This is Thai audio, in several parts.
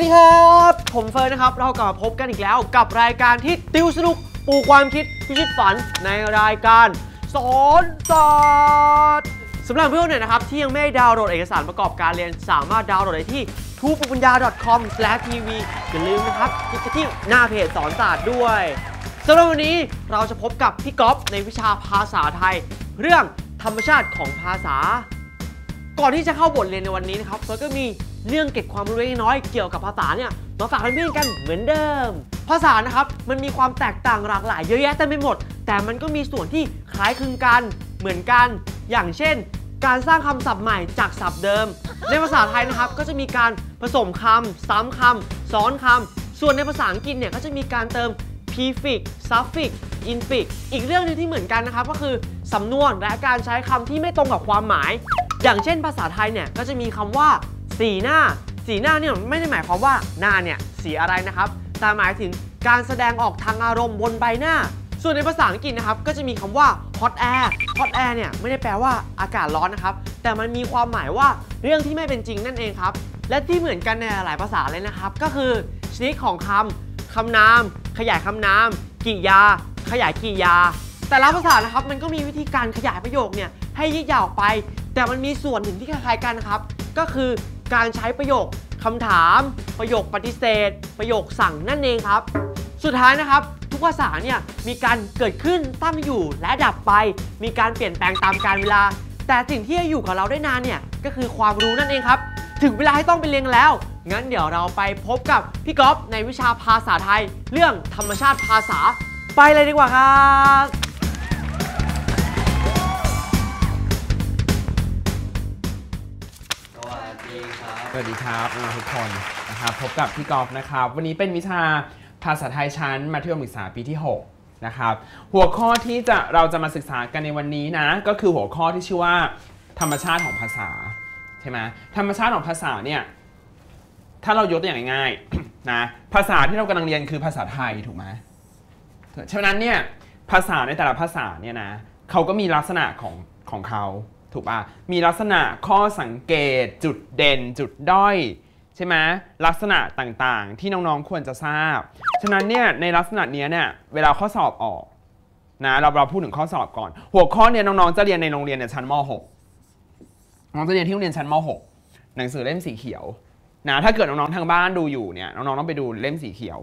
สดีครับ ผมเฟิร์นนะครับเรากลับมาพบกันอีกแล้วกับรายการที่ติวสนุกปลูกความคิด พิชิตฝันในรายการสอนศาสตร์สำหรับเพื่อนเนี่ยนะครับ ที่ยังไม่ดาวน์โหลดเอกสารประกอบการเรียน สามารถดาวน์โหลดได้ที่ทูปุญ u n y a c o m t v อย่าลืมนะครับคลิกที่หน้าเพจสอนศาสตร์ด้วยสำหรับวันนี้เราจะพบกับพี่ก๊อฟในวิชาภาษาไทย เรื่องธรรมชาติของภาษาก่อนที่จะเข้าบทเรียนในวันนี้นะครับเฟิร์สก็มีเรื่องเก็บความรู้เล็กน้อยเกี่ยวกับภาษาเนี่ย มาฝากเพื่อนๆกันเหมือนเดิม ภาษานะครับ มันมีความแตกต่างหลากหลายเยอะแยะเต็มไปหมด แต่มันก็มีส่วนที่คล้ายคลึงกันเหมือนกัน อย่างเช่น การสร้างคำศัพท์ใหม่จากศัพท์เดิม ในภาษาไทยนะครับ ก็จะมีการผสมคำซ้ำคำ ซ้อนคำส่วนในภาษาอังกฤษเนี่ย ก็จะมีการเติม prefix suffix infix อีกเรื่องนึงที่เหมือนกันนะครับ ก็คือ สำนวนและการใช้คำที่ไม่ตรงกับความหมาย อย่างเช่นภาษาไทยเนี่ย ก็จะมีคำว่าสีหน้า สีหน้าเนี่ยไม่ได้หมายความว่าหน้าเนี่ย สีอะไรนะครับแต่หมายถึงการแสดงออกทางอารมณ์บนใบหน้า ส่วนในภาษาอังกฤษนะครับ ก็จะมีคำว่า hot air hot air เนี่ยไม่ได้แปลว่าอากาศร้อนนะครับแต่มันมีความหมายว่าเรื่องที่ไม่เป็นจริงนั่นเองครับและที่เหมือนกันในหลายภาษาเลยนะครับ ก็คือชนิดของคำคำนามขยายคำนามกิยา ขยายกิยา แต่ละภาษานะครับมันก็มีวิธีการขยายประโยคเนี่ย ให้ยืดยาวไป แต่มันมีส่วนหนึ่งที่คล้ายกันนะครับ ก็คือการใช้ประโยคคำถาม ประโยคปฏิเสธ ประโยคสั่งนั่นเองครับ สุดท้ายนะครับ ทุกภาษาเนี่ยมีการเกิดขึ้นตั้งอยู่และดับไป มีการเปลี่ยนแปลงตามกาลเวลา แต่สิ่งที่จะอยู่กับเราได้นานเนี่ยก็คือความรู้นั่นเองครับถึงเวลาให้ต้องไปเรียนแล้ว งั้นเดี๋ยวเราไปพบกับพี่ก๊อฟในวิชาภาษาไทยเรื่องธรรมชาติภาษาไปเลยดีกว่าครับ สวัสดีครับทุกคนนะครับพบกับพี่กอล์ฟนะครับ วันนี้เป็นวิชาภาษาไทยชั้นมัธยมศึกษาปีที่6นะครับหัวข้อที่จะเราจะมาศึกษากันในวันนี้นะก็คือหัวข้อที่ชื่อว่า ธรรมชาติของภาษาใช่ไหมธรรมชาติของภาษาเนี่ย ถ้าเรายกตัวอย่างง่ายๆนะภาษาที่เรากำลังเรียนคือภาษาไทยถูกไหมฉะนั้นเนี่ย ภาษาในแต่ละภาษาเนี่ยนะเขาก็มีลักษณะของของเขาถูกป่ะมีลักษณะข้อสังเกตจุดเด่น จุดด้อยใช่ไหมลักษณะต่างๆที่น้องๆควรจะทราบ ฉะนั้นเนี่ยในลักษณะนี้เนี่ยเวลาข้อสอบออกนะเราเราพูดถึงข้อสอบก่อน หัวข้อเนี่ยน้องๆ จะเรียนในโรงเรียนในชั้นม .6 น้องจะเรียนที่โรงเรียนชั้นม .6 หนังสือเล่มสีเขียว นะ ถ้าเกิดน้องๆทางบ้านดูอยู่ เนี่ย น้องๆต้องไปดูเล่มสีเขียว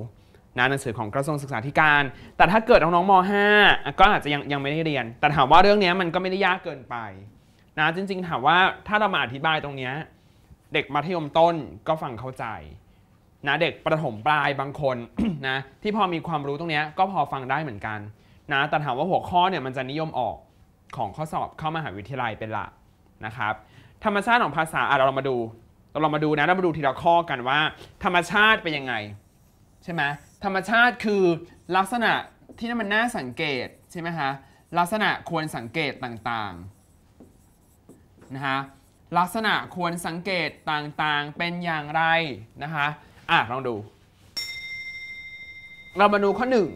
นะหนังสือของกระทรวงศึกษาธิการ แต่ถ้าเกิดน้องๆม .5 ก็อาจจะยังยังไม่ได้เรียน แต่ถามว่าเรื่องนี้มันก็ไม่ได้ยากเกินไป นะ จริงๆถามว่าถ้าเรามาอธิบายตรงนี้ เด็กมัธยมต้นก็ฟังเข้าใจ นะ เด็กประถมปลายบางคนนะ ที่พอมีความรู้ตรงนี้ก็พอฟังได้เหมือนกัน นะ แต่ถามว่าหัวข้อเนี่ยมันจะนิยมออกของข้อสอบเข้ามหาวิทยาลัยเป็นหลักนะครับธรรมชาติของภาษาเราลองมาดูเราลองมาดูนะเรามาดูทีละข้อกันว่า ธรรมชาติเป็นยังไงใช่ไหมธรรมชาติคือลักษณะที่นนั่มันน่าสังเกตใช่ไหมคะลักษณะควรสังเกตต่างๆนะคะลักษณะควรสังเกตต่างๆเป็นอย่างไรนะคะอ่ะลองดู เรามาดูข้อหนึ่ง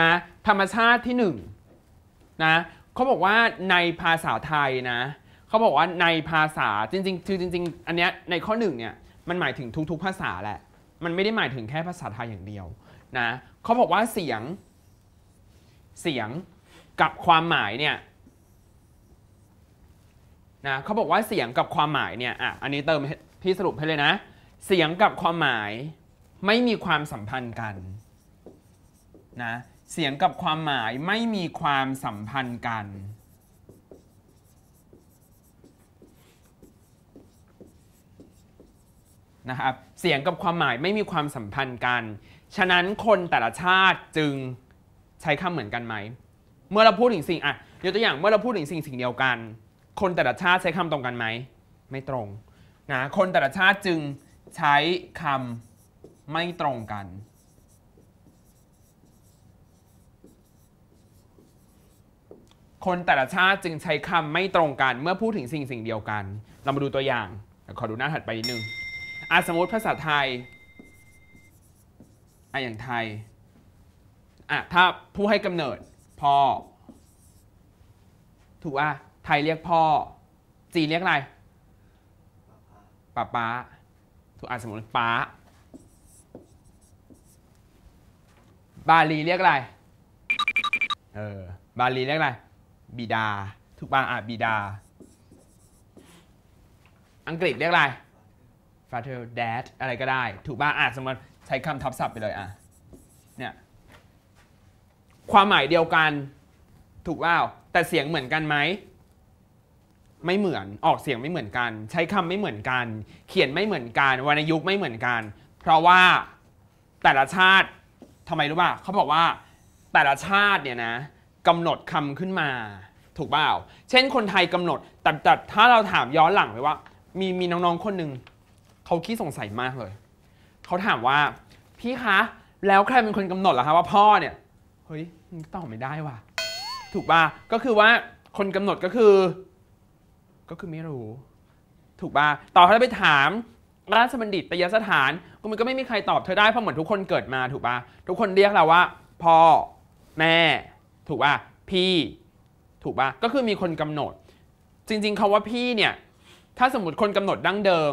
นะธรรมชาติที่หนึ่งนะเขาบอกว่าในภาษาไทยนะเขาบอกว่าในภาษาจริงๆ คือจริงๆ อันเนี้ยในข้อหนึ่งเนี่ยมันหมายถึงทุกๆ ภาษาแหละมันไม่ได้หมายถึงแค่ภาษาไทยอย่างเดียว นะ เขาบอกว่าเสียงเสียงกับความหมายเนี่ยนะเขาบอกว่าเสียงกับความหมายเนี่ยอ่ะอันนี้เติมพี่สรุปให้เลยนะ เสียงกับความหมายไม่มีความสัมพันธ์กันนะเสียงกับความหมายไม่มีความสัมพันธ์กันนะครับเสียงกับความหมายไม่มีความสัมพันธ์กัน ฉะนั้นคนแต่ละชาติจึงใช้คำเหมือนกันไหม เมื่อเราพูดถึงสิ่งอ่ะยกตัวอย่างเมื่อเราพูดถึงสิ่งสิ่งเดียวกัน คนแต่ละชาติใช้คำตรงกันไหม ไม่ตรง นะ คนแต่ละชาติจึงใช้คำไม่ตรงกัน คนแต่ละชาติจึงใช้คำไม่ตรงกัน เมื่อพูดถึงสิ่งสิ่งเดียวกัน เรามาดูตัวอย่าง ขอดูหน้าถัดไปนิดนึงอาสมมติภาษาไทยอ่อย่างไทย อ่ะ ถ้าผู้ให้กำเนิด พ่อถูกอ่ะไทยเรียกพ่อ จีนเรียกอะไร ป้าป้าถูกอ่ะสมมติป้า บาลีเรียกอะไร เออ บาลีเรียกอะไรบิดาถูกป่ะอ่ะบิดา อังกฤษเรียกอะไร father dad อะไรก็ได้ ถูกป่ะอ่ะสมมติใช้คำทับศัพท์ไปเลยอ่ะเนี่ยความหมายเดียวกันถูกเปล่าแต่เสียงเหมือนกันไหมไม่เหมือนออกเสียงไม่เหมือนกัน ใช้คำไม่เหมือนกัน เขียนไม่เหมือนกันวรรณยุกต์ไม่เหมือนกัน เพราะว่าแต่ละชาติทำไมรู้ป่ะเขาบอกว่าแต่ละชาติเนี่ยนะกำหนดคำขึ้นมาถูกเปล่าเช่นคนไทยกำหนดแต่แต่ถ้าเราถามย้อนหลังไปว่า มีมีน้องๆคนหนึ่งเขาขี้สงสัยมากเลย เขาถามว่า พี่คะ แล้วใครเป็นคนกำหนดล่ะคะว่าพ่อเนี่ยเฮ้ยตอบไม่ได้ว่ะถูกป่ะก็คือว่าคนกำหนดก็คือ ก็คือไม่รู้ถูกป่ะต่อให้ไปถามราชบัณฑิตยสถานก็มันก็ไม่มีใครตอบเธอได้เพราะเหมือนทุกคนเกิดมาถูกป่ะทุกคนเรียกเราว่าพ่อแม่ ถูกป่ะพี่ ถูกป่ะก็คือมีคนกำหนด จริงๆคาว่าพี่เนี่ย ถ้าสมมติคนกำหนดดั้งเดิม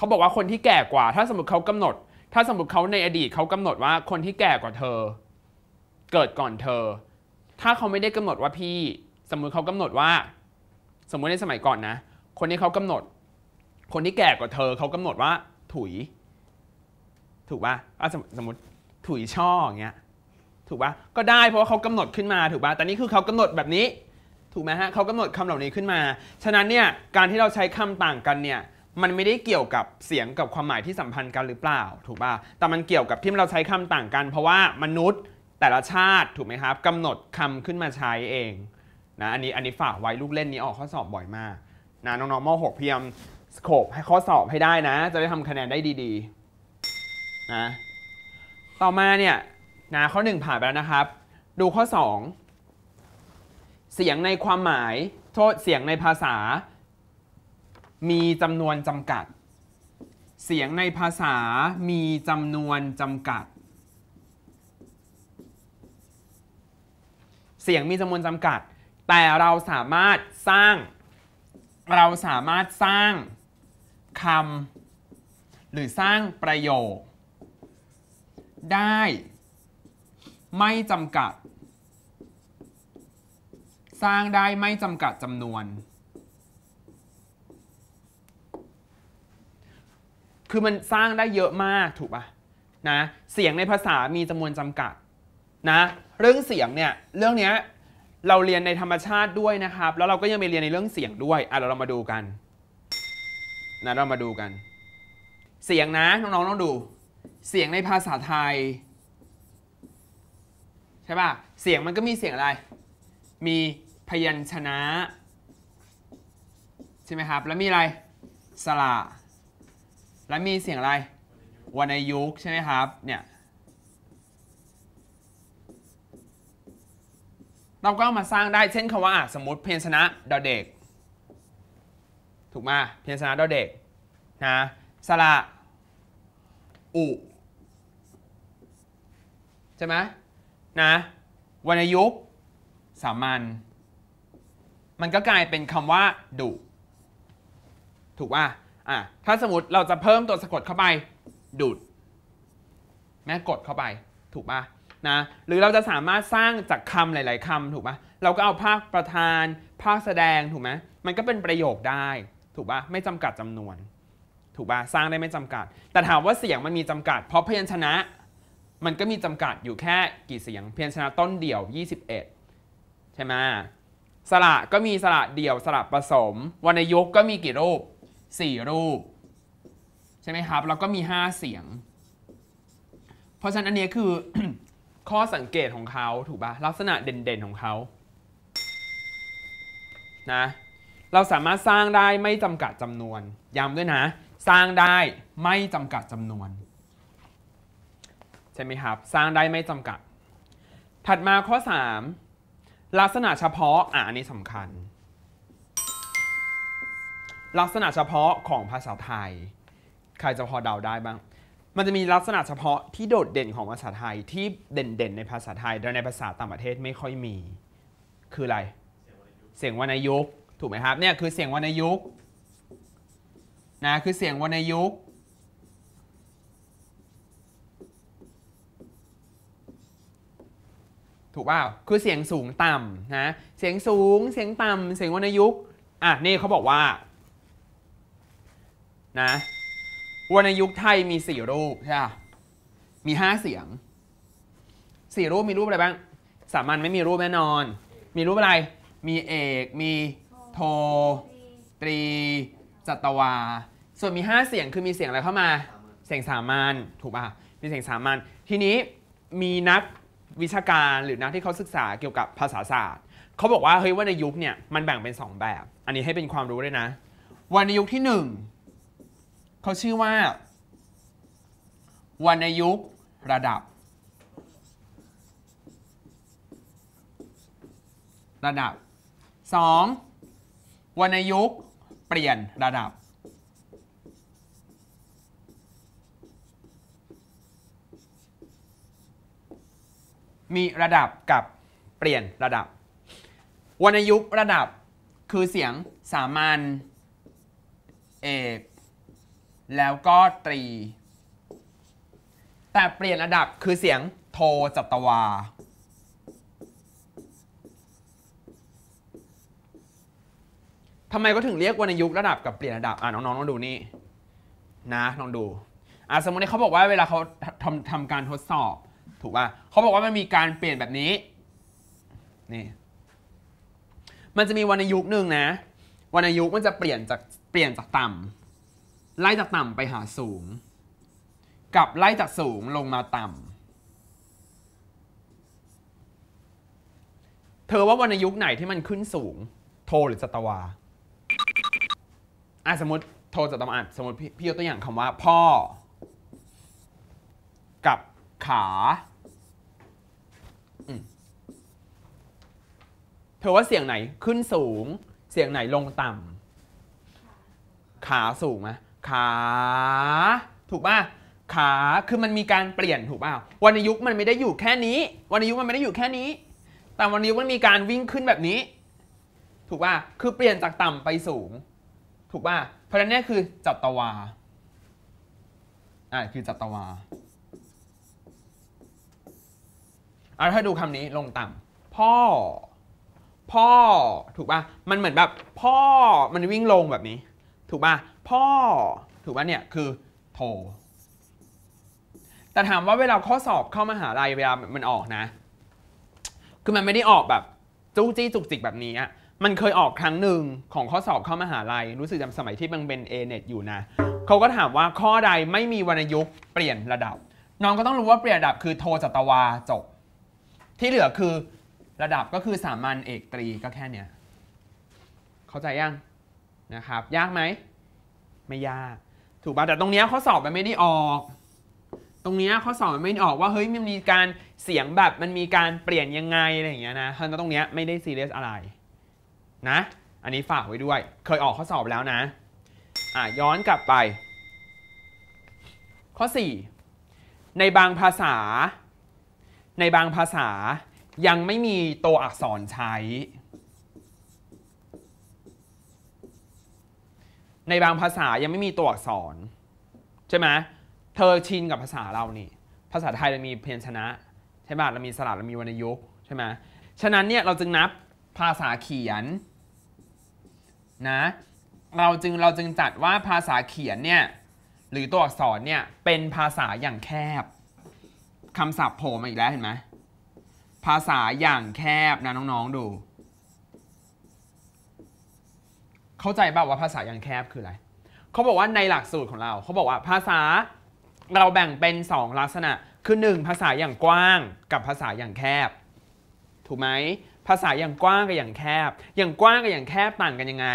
เขาบอกว่าคนที่แก่กว่าถ้าสมมติเขากำหนด ถ้าสมมติเขาในอดีตเขากำหนดว่าคนที่แก่กว่าเธอ เกิดก่อนเธอ ถ้าเขาไม่ได้กำหนดว่าพี่สมมุติเขากำหนดว่า สมมุติในสมัยก่อนนะ คนที่เขากำหนด คนที่แก่กว่าเธอเขากำหนดว่าถุยถูกป่ะสมมติถุยช่ออย่างเงี้ยถูกป่ะก็ได้เพราะว่าเขากำหนดขึ้นมาถูกป่ะแต่นี่คือเขากำหนดแบบนี้ ถูกไหมฮะเขากำหนดคำเหล่านี้ขึ้นมา ฉะนั้นเนี่ยการที่เราใช้คำต่างกันเนี่ยมันไม่ได้เกี่ยวกับเสียงกับความหมายที่สัมพันธ์กันหรือเปล่า ถูกป่ะ แต่มันเกี่ยวกับที่เราใช้คำต่างกันเพราะว่ามนุษย์แต่ละชาติถูกไหมครับกำหนดคำขึ้นมาใช้เองนะ อันนี้อันนี้ฝากไว้ลูกเล่นนี้ออกข้อสอบบ่อยมากนะน้องๆ ม .6 พยายามสโคบให้ข้อสอบให้ได้นะ จะได้ทำคะแนนได้ดีๆนะต่อมาเนี่ยนะข้อ 1 ผ่านไปแล้วนะครับ ดูข้อ 2 เสียงในความหมายโทษเสียงในภาษามีจำนวนจำกัด เสียงในภาษามีจำนวนจำกัด เสียงมีจำนวนจำกัด แต่เราสามารถสร้าง เราสามารถสร้างคำ หรือสร้างประโยค ได้ ไม่จำกัด สร้างได้ไม่จำกัดจำนวนคือมันสร้างได้เยอะมากถูกป่ะนะเสียงในภาษามีจำนวนจำกัดนะเรื่องเสียงเนี่ยเรื่องเนี้ยเราเรียนในธรรมชาติด้วยนะครับแล้วเราก็ยังไปเรียนในเรื่องเสียงด้วยอ่ะเราเรามาดูกันนะเรามาดูกัน เสียงนะน้องๆต้องดู เสียงในภาษาไทย ใช่ป่ะเสียงมันก็มีเสียงอะไร มีพยัญชนะใช่ไหมครับ แล้วมีอะไร สระแล้วมีเสียงอะไรวรรณยุกใช่ไหมครับเนี่ยเราก็ามาสร้างได้เช่นคำว่า สมมติเพียรชนะดอเด็ก ถูกมาเพียรชนะดอเด็กนะสระ อุ ใช่ไหมนะวรรณยุกสามัญมันก็กลายเป็นคำว่าดุถูกป่ะ่ะถ้าสมมติเราจะเพิ่มตัวสะกดเข้าไป ดูดแม่กดเข้าไปถูกปะนะหรือเราจะสามารถสร้างจากคำหลาย ๆคำถูกปะเราก็เอาภาคประธาน ภาคแสดงถูกไหมมันก็เป็นประโยคได้ ถูกปะไม่จำกัดจำนวน ถูกปะสร้างได้ไม่จำกัด แต่ถามว่าเสียงมันมีจำกัด เพราะพยัญชนะ มันก็มีจำกัดอยู่แค่กี่เสียงพยัญชนะต้นเดี่ยว 21 ใช่ไหมสระก็มีสระเดียว สระผสมวรรณยุกต์ก็มีกี่รูป4รูปใช่ไหมครับแล้วก็มี 5 เสียง เพราะฉะนั้นอันนี้คือข้อสังเกตของเขาถูกปะ่ะลักษณะเด่นๆของเขานะเราสามารถสร้างได้ไม่จำกัดจำนวนย้ำด้วยนะสร้างได้ไม่จำกัดจำนวนใช่ไหมครับสร้างได้ไม่จำกัด ถัดมาข้อ 3 ลักษณะเฉพาะ อ่านี้สำคัญลักษณะเฉพาะของภาษาไทย ใครจะพอเดาได้บ้าง มันจะมีลักษณะเฉพาะที่โดดเด่นของภาษาไทยที่เด่น ๆในภาษาไทยแต่ในภาษาต่างประเทศไม่ค่อยมี คืออะไร เสียงวรรณยุกถูกไหมครับ เนี่ยคือเสียงวรรณยุกนะคือเสียงวรรณยุกถูกป่าว คือเสียงสูงต่ำนะ เสียงสูงเสียงต่ำเสียงวรรณยุกอ่ะนี่เขาบอกว่านะ วรรณยุกต์ไทยมีสี่รูปใช่ไหมมีห้าเสียงสี่รูปมีรูปอะไรบ้าง สามัญไม่มีรูปแน่นอน มีรูปอะไร มีเอก มีโท ตรี จัตวา ส่วนมีห้าเสียงคือมีเสียงอะไรเข้ามา เสียงสามัญถูกป่ะ มีเสียงสามัญ ทีนี้มีนักวิชาการหรือนักที่เขาศึกษา เกี่ยวกับภาษาศาสตร์เขาบอกว่าเฮ้ยวรรณยุกต์เนี่ยมันแบ่งเป็น2แบบ อันนี้ให้เป็นความรู้ด้วยนะ วรรณยุกต์ที่1เขาชื่อว่า วรรณยุกระดับระดับ 2. วรรณยุกเปลี่ยนระดับ มีระดับกับเปลี่ยนระดับ วรรณยุกระดับ คือเสียงสามัญเอกแล้วก็ตรี แต่เปลี่ยนระดับคือเสียงโทจัตวาทำไมก็ถึงเรียกวรรณยุกต์ระดับกับเปลี่ยนระดับอ่ะน้องๆลองดูนี่นะลองดูอ่ะสมมติเขาบอกว่าเวลาเขาทำทำการทดสอบถูกป่ะเขาบอกว่ามันมีการเปลี่ยนแบบนี้ นี่ มันจะมีวรรณยุกต์หนึ่งนะวรรณยุกต์มันจะเปลี่ยนจากเปลี่ยนจากต่ำไล่จากต่ำไปหาสูงกับไล่จากสูงลงมาต่ำเธอว่าวรรณยุกไหนที่มันขึ้นสูง โทหรือสตวาอ่สมมติโทสตวาสมมติพี่ยกตัวอย่างคำว่า พ่อ กับขาเธอว่าเสียงไหนขึ้นสูง เสียงไหนลงต่ำขาสูงไหมขา ถูกป่ะ ขา คือมันมีการเปลี่ยน ถูกป่ะวรรณยุกต์มันไม่ได้อยู่แค่นี้ วรรณยุกต์มันไม่ได้อยู่แค่นี้ แต่วรรณยุกต์มันมีการวิ่งขึ้นแบบนี้ ถูกป่ะ คือเปลี่ยนจากต่ำไปสูง ถูกป่ะ เพราะฉะนั้นหละคือจัตวา อ่าคือจัตวาเอาถ้าดูคำนี้ ลงต่ำ พ่อ พ่อ ถูกป่ะ มันเหมือนแบบ พ่อ มันวิ่งลงแบบนี้ ถูกป่ะพ่อถูกไหมเนี่ยคือโทแต่ถามว่าเวลาข้อสอบเข้ามาหาลัยเวลามันออกนะ คือมันไม่ได้ออกแบบจู้จี้จุกจิกแบบนี้อะมันเคยออกครั้งหนึ่งของข้อสอบเข้ามาหาลัยรู้สึกจำสมัยที่บังเป็นเอเน็ตอยู่นะเขาก็ถามว่าข้อใดไม่มีวรรณยุกต์เปลี่ยนระดับ น้องก็ต้องรู้ว่าเปลี่ยนระดับคือโทจัตวาจบ ที่เหลือคือระดับก็คือสามัญเอกตรีก็แค่เนี้ยเข้าใจยังนะครับยากไหมไม่ยากถูกป่ะแต่ตรงเนี้ยข้อสอบมันไม่ได้ออก ตรงเนี้ยข้อสอบมันไม่ได้ออกว่าเฮ้ยมันมีการเสียงแบบมันมีการเปลี่ยนยังไงอะไรอย่างเงี้ยนะเพ่านั้นตรงเนี้ยไม่ได้ซีเรียสอะไรนะอันนี้ฝากไว้ด้วย เคยออกข้อสอบแล้วนะอ่ะย้อนกลับไป ข้อ 4 ในบางภาษา ในบางภาษายังไม่มีตัวอักษรใช้ในบางภาษายังไม่มีตัวอักษร ใช่ไหมเธอชินกับภาษาเรานี่ภาษาไทยเรามีเพียงชนะ ใช่ป่ะเรามีสระเรามีวรรณยุกใช่ไหมฉะนั้นเนี่ยเราจึงนับภาษาเขียนนะเราจึงเราจึงจัดว่าภาษาเขียนเนี่ยหรือตัวอักษรเนี่ยเป็นภาษาอย่างแคบคำศัพท์โผล่มาอีกแล้วเห็นไหมภาษาอย่างแคบนะน้อง ๆดูเข้าใจป่าว่าภาษายังแคบคืออะไร เขาบอกว่าในหลักสูตรของเราเขาบอกว่าภาษาเราแบ่งเป็น 2 ลักษณะคือ 1 ภาษาอย่างกว้างกับภาษาอย่างแคบ ถูกไหมภาษาอย่างกว้างกับ อย่างแคบ อย่างกว้างกับอย่างแคบต่างกันยังไง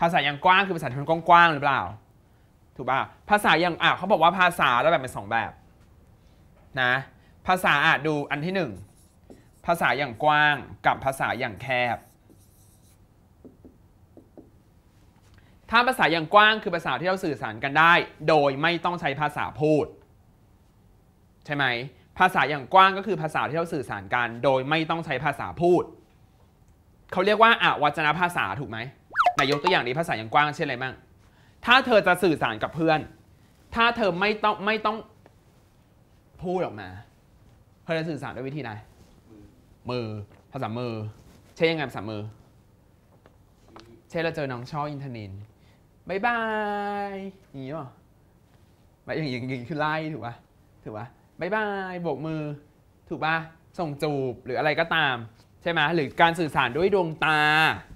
ภาษาอย่างกว้างคือภาษาที่มันกว้างๆหรือเปล่าถูกป่ะภาษาอย่างอ่ะเขาบอกว่าภาษาเราแบ่งเป็น 2 แบบนะภาษาอ่ะดูอันที่ 1 ภาษาอย่างกว้างกับภาษาอย่างแคบถ้าภาษาอย่างกว้างคือภาษาที่เราสื่อสารกันได้ โดยไม่ต้องใช้ภาษาพูด ใช่ไหม ภาษาอย่างกว้างก็คือภาษาที่เราสื่อสารกัน โดยไม่ต้องใช้ภาษาพูดเขาเรียกว่าอาวัจนภาษาถูกไหมนายยกตัวอย่างนี้ภาษาอย่างกว้างเช่นอะไรบ้างถ้าเธอจะสื่อสารกับเพื่อน ถ้าเธอไม่ต้องไม่ต้องพูดออกมาเธอจะสื่อสารด้วยวิธีไหนมือภาษามือใช่ยังไงภาษามือ เช่นเราเจอน้องช่ออินทนิตบายบาย อย่างนี้ป่ะมาอย่างอย่างอย่างคือไล่ถูกป่ะ ถูกป่ะ บายบายโบกมือ ถูกป่ะ ส่งจูบหรืออะไรก็ตาม ใช่ไหมหรือการสื่อสารด้วยดวงตา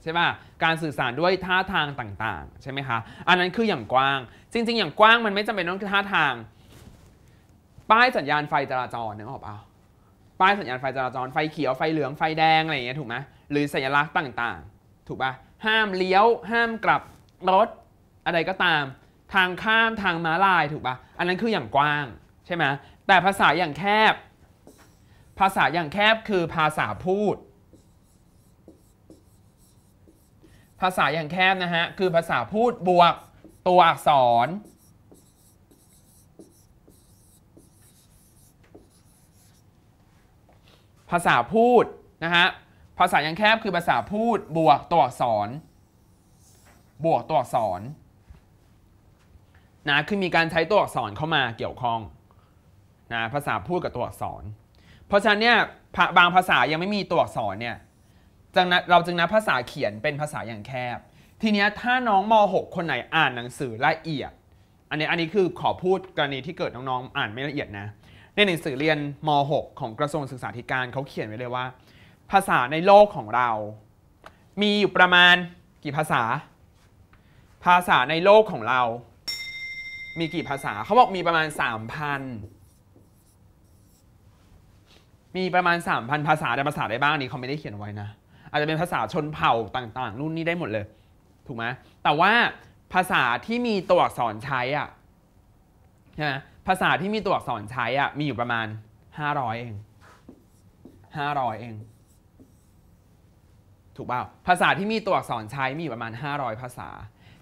ใช่ป่ะ การสื่อสารด้วยท่าทางต่างๆใช่ไหมคะ อันนั้นคืออย่างกว้าง จริงๆอย่างกว้างมันไม่จำเป็นต้องท่าทาง ป้ายสัญญาณไฟจราจรนึกออกป่ะป้ายสัญญาณไฟจราจร ไฟเขียว ไฟเหลือง ไฟแดงอะไรอย่างเงี้ยถูกไหมหรือสัญลักษณ์ต่างๆ ถูกป่ะ ห้ามเลี้ยว ห้ามกลับรถอะไรก็ตามทางข้ามทางม้าลายถูกปะ่ะ อันนั้นคืออย่างกว้าง ใช่ไหมแต่ภาษาอย่างแคบ ภาษาอย่างแคบคือภาษาพูด ภาษาอย่างแคบนะฮะคือภาษาพูดบวกตัวอักษร ภาษาพูดนะฮะ ภาษาอย่างแคบคือภาษาพูดบวกตัวอักษร บวกตัวอักษรนะคือมีการใช้ตัวอักษรเข้ามาเกี่ยวข้องนะภาษาพูดกับตัวอักษร เพราะฉะนั้นเนี่ยบางภาษายังไม่มีตัวอักษรเนี่ยจังนเราจึงนับภาษาเขียนเป็นภาษาอย่างแคบ ทีนี้ถ้าน้องม .6 คนไหนอ่านหนังสือละเอียด อันนี้อันนี้คือขอพูดกรณีที่เกิดน้อง ๆ อ่านไม่ละเอียดนะ ในหนังสือเรียนม .6 ของกระทรวงศึกษาธิการเขาเขียนไว้เลยว่า ภาษาในโลกของเรา มีอยู่ประมาณกี่ภาษา ภาษาในโลกของเรามีกี่ภาษาเขาบอกมีประมาณ3,000 มีประมาณ 3,000 ภาษาแต่ภาษาได้บ้างนี่เขาไม่ได้เขียนไว้นะ อาจจะเป็นภาษาชนเผ่าต่างๆนู่นนี่ได้หมดเลย ถูกไหมแต่ว่าภาษาที่มีตัวอักษรใช้อ่ะใช่ไหมภาษาที่มีตัวอักษรใช้อ่ะมีอยู่ประมาณ500เอง500เองถูกเปล่าภาษาที่มีตัวอักษรใช้ มีอยู่ประมาณ500ภาษา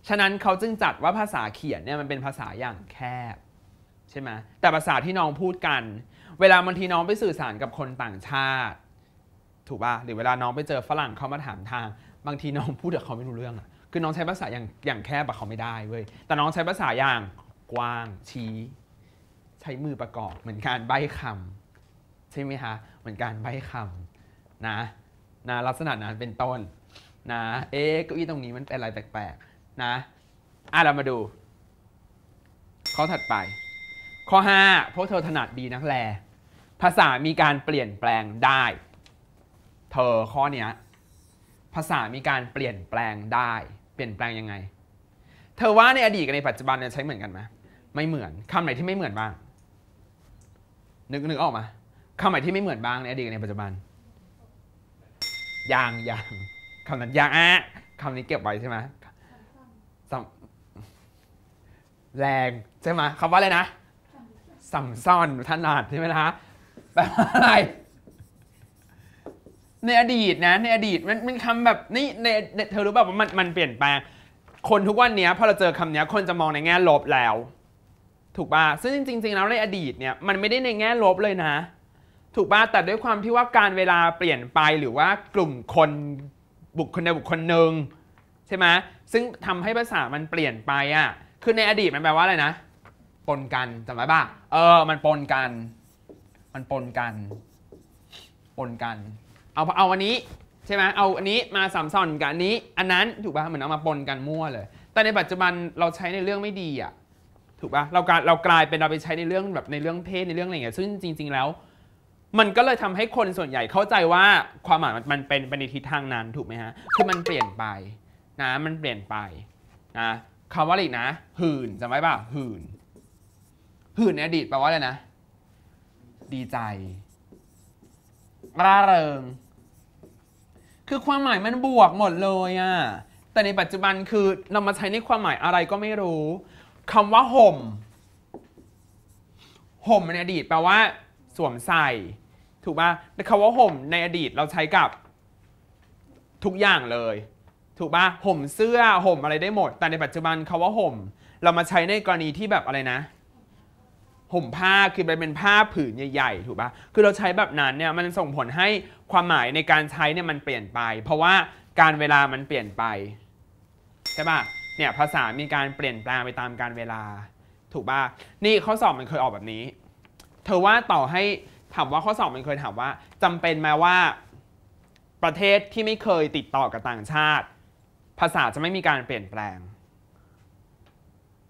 ฉะนั้นเขาจึงจัดว่าภาษาเขียนเนี่ยมันเป็นภาษาอย่างแคบ ใช่ไหมแต่ภาษาที่น้องพูดกัน เวลาบางทีน้องไปสื่อสารกับคนต่างชาติ ถูกป่ะหรือเวลาน้องไปเจอฝรั่งเขามาถามทาง บางทีน้องพูดกับเขาไม่รู้เรื่องอะคือน้องใช้ภาษาอย่างอย่างแคบอะเขาไม่ได้เว้ยแต่น้องใช้ภาษาอย่างกว้างชี้ใช้มือประกอบเหมือนการใบ้คำใช่ไหมคะเหมือนการใบ้คำนะนะลักษณะนั้นเป็นต้นนะเอ๊ะเก้าอี้ตรงนี้มันเป็นอะไรแปลกนะ อ่ะ เรามาดูข้อถัดไป ข้อ5พวกเธอถนัดดีนักแลภาษามีการเปลี่ยนแปลงได้ เธอข้อเนี้ยภาษามีการเปลี่ยนแปลงได้ เปลี่ยนแปลงยังไง เธอว่าในอดีตกับในปัจจุบันเนี่ยใช้เหมือนกันไหมไม่เหมือนคำไหนที่ไม่เหมือนบ้างนึกนึกออกมา คำไหนที่ไม่เหมือนบ้างในอดีตกับในปัจจุบันยางยางคำนั้นยางอ่ะคำนี้เก็บไว้ใช่ไหมแรง ใช่ไหมคำว่าอะไรนะ สัมซ่อนถนัดใช่ไหมนะแปลว่าอะไร ในอดีตนะ ในอดีตมันมันคำแบบนี่ในเธอรู้ป่าว่ามันมันเปลี่ยนแปลงคนทุกวันนี้พอเราเจอคำนี้คนจะมองในแง่ลบแล้ว ถูกป่ะซึ่งจริงๆแล้วในอดีตเนี่ยมันไม่ได้ในแง่ลบเลยนะ ถูกป่ะแต่ด้วยความที่ว่าการเวลาเปลี่ยนไป หรือว่ากลุ่มคนบุคคลในบุคคลหนึ่งใช่ไหมซึ่งทำให้ภาษามันเปลี่ยนไปอ่ะ คือในอดีตมันแปลว่าอะไรนะ ปนกันจำไว้ป่ะเออ มันปนกัน มันปนกัน ปนกัน เอาเอาอันนี้ใช่ไหมเอาอันนี้มาสัมซ้อนกับอันนี้ อันนั้น ถูกป่ะเหมือนเอามาปนกันมั่วเลย แต่ในปัจจุบันเราใช้ในเรื่องไม่ดีอ่ะ ถูกป่ะเราการเรากลายเป็นเราไปใช้ในเรื่องแบบในเรื่องเพศในเรื่องอะไรอย่างเงี้ย ซึ่งจริงๆแล้ว มันก็เลยทำให้คนส่วนใหญ่เข้าใจว่าความหมายมันเป็นไปในทิศทางนั้นถูกไหมฮะ คือมันเปลี่ยนไปนะมันเปลี่ยนไปนะคำว่าอะไรีกนะ หื่นจำไว้ป่ะ หื่นหื่นในอดีตแปลว่าอะไรนะ ดีใจ ร่าเริง คือความหมายมันบวกหมดเลยอะแต่ในปัจจุบันคือเรามาใช้ในความหมายอะไรก็ไม่รู้ คำว่าห่ม ห่มในอดีตแปลว่า สวมใส่ ถูกป่ะแต่คำว่าห่ม ในอดีตเราใช้กับ ทุกอย่างเลยถูกปะห่มเสื้อ ห่มอะไรได้หมด แต่ในปัจจุบันคาว่าห่ม เรามาใช้ในกรณีที่แบบอะไรนะ ห่มผ้า คือมันเป็นผ้าผืนใหญ่ๆถูกปะคือเราใช้แบบนั้นเนี่ย มันส่งผลให้ความหมายในการใช้เนี่ยมันเปลี่ยนไป เพราะว่าการเวลามันเปลี่ยนไป ใช่ปะเนี่ยภาษามีการเปลี่ยนแปลงไปตามการเวลา ถูกปะนี่ข้อสอบมันเคยออกแบบนี้ เธอว่าต่อให้ถามว่าข้อสอบมันเคยถามว่า จำเป็นไหมว่าประเทศที่ไม่เคยติดต่อกับต่างชาติภาษาจะไม่มีการเปลี่ยนแปลง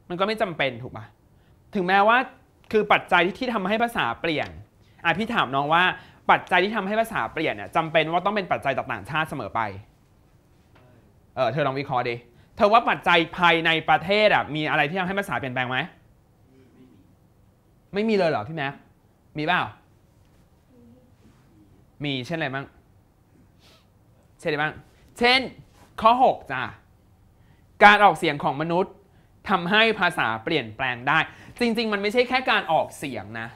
มันก็ไม่จำเป็นถูกปะถึงแม้ว่า คือปัจจัยที่ทำำให้ภาษาเปลี่ยน อ่ะพี่ถามน้องว่า ปัจจัยที่ทำให้ภาษาเปลี่ยนเนี่ยจำเป็นว่าต้องเป็นปัจจัยต่างชาติเสมอไป เออเธอลองวิเคราะห์ดิ เธอว่าปัจจัยภายในประเทศอ่ะ มีอะไรที่ทำให้ภาษาเปลี่ยนแปลงไหม ไม่มีเลยเหรอ พี่แม็กมีเปล่า มีเช่นอะไรบ้างเช่นอะไรบ้างเช่นข้อ6จ้ะ การออกเสียงของมนุษย์ทำให้ภาษาเปลี่ยนแปลงได้ จริงๆมันไม่ใช่แค่การออกเสียงนะ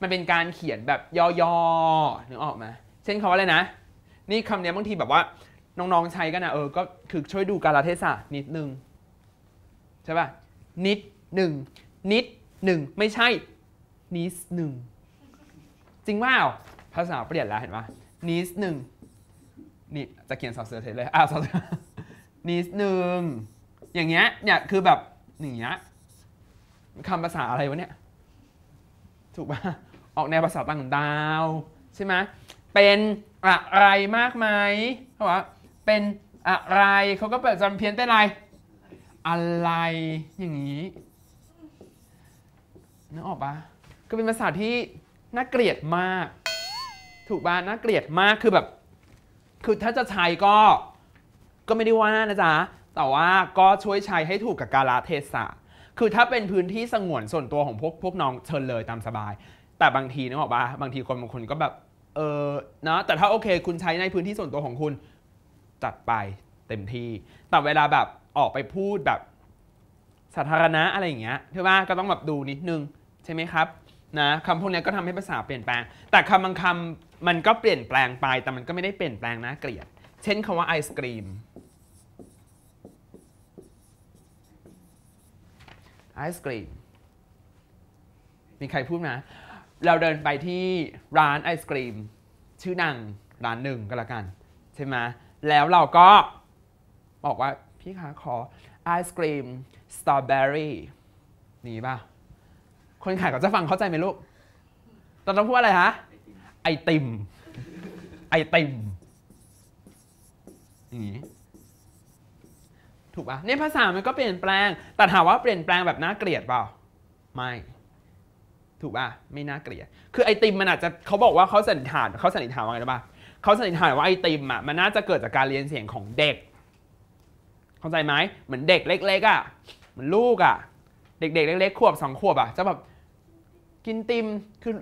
มันเป็นการเขียนแบบย่อๆนึกออกไหมเช่นคำว่าอะไรนะ นี่คำนี้บางทีแบบว่า น้องๆใช้กันนะเออก็คือช่วยดูการเทศะนิด นึง ใช่ป่ะ นิดหนึ่งนิดหนึ่งไม่ใช่ นิดหนึ่งจริงว่าภาษาเปลี่ยนแล้วเห็นป่ะนิดหนึ่งนี่จะเขียนสอเสือเทเลยอ้าวสอเสือนิดนึ่งอย่างเงี้ยเนี่ยคือแบบอย่างเงี้ยคำภาษาอะไรวะเนี่ยถูกปะออกแนวภาษาต่างดาวใช่ไหมเป็นอะไรมากไหมเขาบอกเป็นอะไรเขาก็เปิดจำเพี้ยนเป็นอะไร อะไรอย่างนี้นึกออกปะก็เป็นภาษาที่น่าเกลียดมาก ถูกปะน่าเกลียดมากคือแบบคือถ้าจะใช้ก็ก็ไม่ได้ว่านะจ๊ะแต่ว่าก็ช่วยใช้ให้ถูกกับกาลเทศะ คือถ้าเป็นพื้นที่สงวนส่วนตัวของพวกพวกน้องเชิญเลยตามสบาย แต่บางทีนึกออกปะบางทีคนบางคนก็แบบเออเนาะแต่ถ้าโอเค คุณใช้ในพื้นที่ส่วนตัวของคุณจัดไปเต็มที่แต่เวลาแบบออกไปพูดแบบสาธารณะอะไรอย่างเงี้ยใช่ป่ะก็ต้องแบบดูนิดนึงใช่ไหมครับนะคำพวกนี้ก็ทำให้ภาษาเปลี่ยนแปลง แต่คำบางคำมันก็เปลี่ยนแปลงไป แต่มันก็ไม่ได้เปลี่ยนแปลงนะเกลียด เช่นคำว่าไอศกรีม ไอศกรีม มีใครพูดนะ เราเดินไปที่ร้านไอศกรีมชื่อนังร้านหนึ่งก็แล้วกัน ใช่ไหม แล้วเราก็ บอกว่าพี่คะขอไอศกรีมสตรอเบอรี่ นี่ป่ะคนขายกับจะฟังเข้าใจไหมลูกเราต้องพูดอะไรฮะ ไอติม ไอติมอย่างนี้ถูกปะเนี่ยภาษา มันก็เปลี่ยนแปลง แต่ถามว่าเปลี่ยนแปลงแบบน่าเกลียดเปล่า ไม่ ถูกปะไม่น่าเกลียด คือไอติมมันอาจจะ เขาบอกว่าเขาสันนิษฐาน เขาสันนิษฐานว่าไงรู้ป่ะ เขาสันนิษฐานว่าไอติมอ่ะ มันน่าจะเกิดจากการเรียนเสียงของเด็ก เข้าใจไหมเหมือนเด็กเล็ก ๆอ่ะ เหมือนลูกอ่ะ เด็กๆเล็กๆขวบสองขวบอ่ะ จะแบบกินติมคือ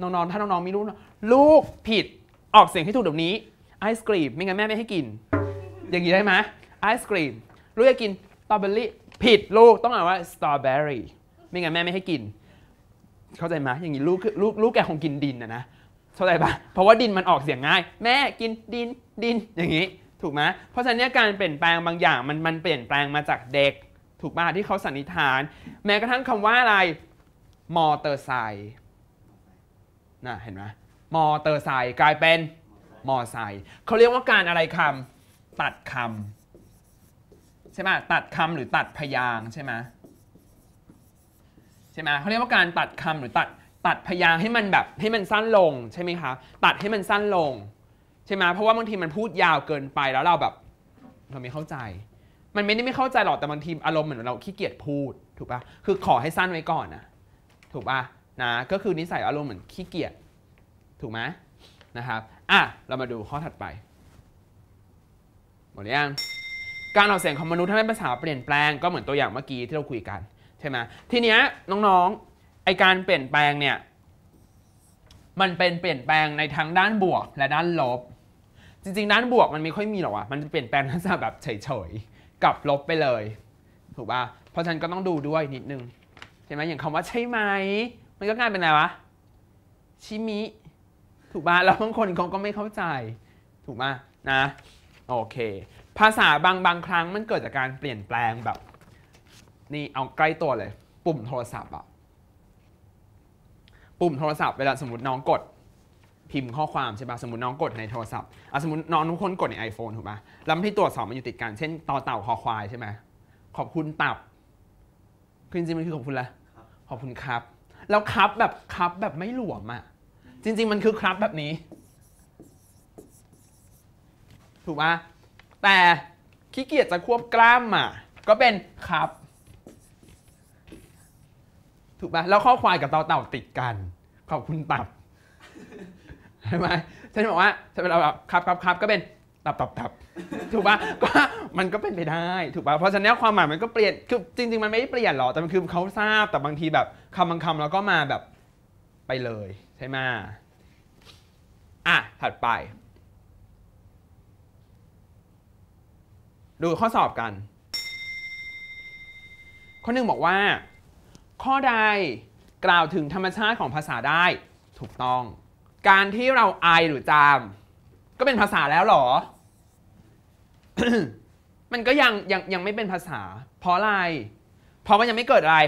น้องๆ ถ้าน้องๆมีลูกลูกผิด ออกเสียงให้ถูกแบบนี้ ไอศกรีม ไม่งั้นแม่ไม่ให้กิน อย่างนี้ได้ไหมไอศกรีมลูกจะกินสตรอเบอรี่ ผิด ลูก ต้องอ่านว่าสตรอเบอรี่ไม่งั้นแม่ไม่ให้กิน เข้าใจไหมอย่างนี้ลูกลูกลูกแกคงกินดินนะนะเข้าใจปะเพราะว่าดินมันออกเสียงง่าย แม่กินดิน ดิน อย่างนี้ ถูกไหมเพราะฉะนั้นการเปลี่ยนแปลงบางอย่าง มันมันเปลี่ยนแปลงมาจากเด็ก ถูกป่ะที่เขาสันนิษฐาน แม้กระทั่งคำว่าอะไรมอเตอร์ไซค์น่ะเห็นไหมมอเตอร์ไซค์กลายเป็นมอไซค์เขาเรียกว่าการอะไรคำตัดคำใช่ไหมตัดคำหรือตัดพยางใช่ไหมใช่ไหมเขาเรียกว่าการตัดคำหรือตัดตัดพยางให้มันแบบให้มันสั้นลง ใช่ไหมคะ ตัดให้มันสั้นลงใช่ไหมเพราะว่าบางทีมันพูดยาวเกินไปแล้วเราแบบเราไม่เข้าใจ มันไม่ได้ไม่เข้าใจหรอกแต่บางทีอารมณ์เหมือนเราขี้เกียจพูดถูกปะคือขอให้สั้นไว้ก่อนนะถูกป่ะนะก็คือนิสัยอารมณ์เหมือนขี้เกียจถูกไหมนะครับอ่ะเรามาดูข้อถัดไปหมดยังการออกเสียงของมนุษย์ทำาไ้ภาษาเปลี่ยนแปลงก็เหมือนตัวอย่างเมื่อกี้ที่เราคุยกัน ใช่ไหมทีเนี้ยน้องๆไอการเปลี่ยนแปลงเนี่ยมันเป็นเปลี่ยนแปลงในทั้งด้านบวกและด้านลบ จริงๆด้านบวกมันไม่ค่อยมีหรอกอะมันจะเปลี่ยนแปลงทักษะแบบเฉยๆกับลบไปเลย ถูกป่ะเพราะฉะนั้นก็ต้องดูด้วยนิดนึงใช่ไหมอย่างคำว่าใช่ไหม มันก็กลายเป็นอะไรวะชิมิ ถูกปะแล้วบางคนเขาก็ไม่เข้าใจ ถูกป่ะนะโอเค ภาษาบางบางครั้งมันเกิดจากการเปลี่ยนแปลงแบบ นี่เอาใกล้ตัวเลย ปุ่มโทรศัพท์อะปุ่มโทรศัพท์เวลาสมมติน้องกด พิมพ์ข้อความใช่ป่ะสมมติน้องกดในโทรศัพท์อ่ะสมมติน้องทุกคนกดใน iPhone ถูกป่ะลำที่ตรวจสอบมันอยู่ติดกันเช่นต่อเต่าคอควายใช่ไหมขอบคุณตับคิอจริงๆมันคือขอบคุณละขอบคุณครับ แล้วครับแบบครับแบบไม่หลวมอะจริงๆ มันคือครับแบบนี้ ถูกปะแต่ขี้เกียจจะควบกล้ามอ่ะก็เป็นครับ ถูกปะแล้วข้อควายกับเตาเต่าติดกัน ขอบคุณตับ ใช่ไหม ฉันบอกว่าเเราแบบครับครับครับก็เป็นตับตับตับถูกปะก็มันก็เป็นไปได้ ถูกปะเพราะฉะนั้นความหมายมันก็เปลี่ยน คือ จริงๆ มันไม่ได้เปลี่ยนหรอก แต่มันคือเขาทราบ แต่บางทีแบบคำบางคำแล้วก็มาแบบไปเลยใช่ไหมอ่ะถัดไป ดูข้อสอบกัน ข้อหนึ่งบอกว่า ข้อใดกล่าวถึงธรรมชาติของภาษาได้ ถูกต้อง การที่เราไอหรือจามก็เป็นภาษาแล้วหรอมันก็ยังยังยังไม่เป็นภาษา เพราะอะไร เพราะมันยังไม่เกิดอะไร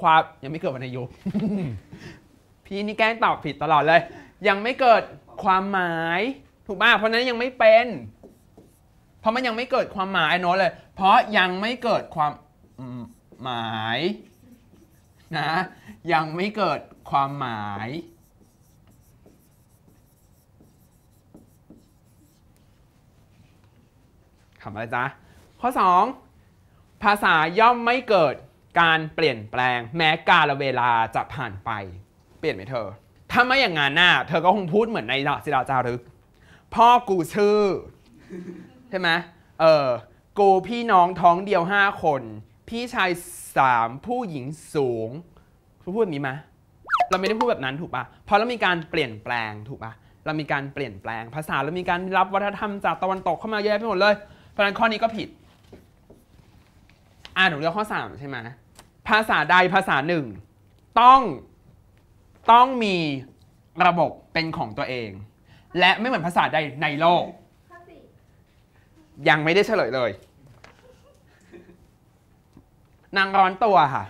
ความยังไม่เกิดวรรณยุกต์พี่นี่แกล้งตอบผิดตลอดเลยยังไม่เกิดความหมาย ถูกป่ะเพราะนั้นยังไม่เป็น เพราะมันยังไม่เกิดความหมายโน้ตเลย เพราะยังไม่เกิดความหมาย นะ ยังไม่เกิดความหมายคำอะไรจ๊ะข้อ2ภาษาย่อมไม่เกิดการเปลี่ยนแปลง แม้กาลเวลาจะผ่านไป เปลี่ยนไหมเธอถ้าไม่อย่างงานหน้า เธอก็คงพูดเหมือนในศิลาจารึก พ่อกูชื่อใช่ไหมเออกูพี่น้องท้องเดียวห้าคน พี่ชายสามผู้หญิงสูง พูดแบบนี้ไหมเราไม่ได้พูดแบบนั้นถูกปะ่ะพอเรามีการเปลี่ยนแปลงถูกปะ่ะเรามีการเปลี่ยนแปลง ภาษาเรามีการรับวัฒนธรรมจากตะวันตกเข้ามาเยอะไปหมดเลยพราะฉะนั้นข้อนี้ก็ผิดอ่าหนูเลือกข้อ3ใช่ไหมภาษาใดภาษาหนึ่ง ต้องต้องมีระบบเป็นของตัวเอง และไม่เหมือนภาษาใดในโลก ยังไม่ได้เฉลยเลย นางร้อนตัวค่ะ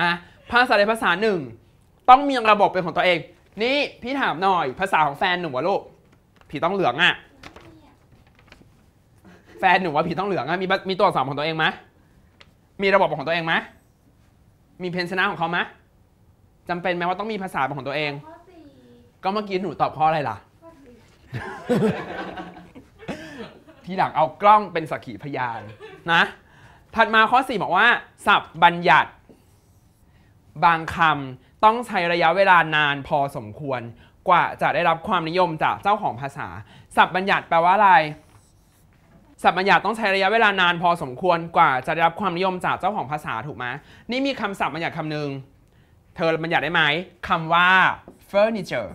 นะ ภาษาใดภาษาหนึ่ง ต้องมีระบบเป็นของตัวเอง นี่พี่ถามหน่อยภาษาของแฟนหนูวะลูกพี่ต้องเหลืองอะ่ะแฟนหนูว่าผีต้องเหลืองอะมีมีตัวสอบของตัวเองไหมมีระบบของตัวเองไหมมีเพนชนะของเขาไหมจำเป็นไหมว่าต้องมีภาษาของตัวเองก็เมื่อกี้หนูตอบข้ออะไรล่ะที่หลังเอากล้องเป็นสักขีพยานนะถัดมาข้อ4บอกว่า ศัพท์บัญญัติ บางคำต้องใช้ระยะเวลานานพอสมควรกว่าจะได้รับความนิยมจากเจ้าของภาษาศัพท์บัญญัติแปลว่าอะไรสัพท์บัญญัติต้องใช้ระยะเวลานานพอสมควรกว่าจะได้รับความนิยมจากเจ้าของภาษาถูกไหมนี่มีคำศัพท์บัญญัติคำหนึ่งเธอบัญญัติได้ไหมคำว่า furniture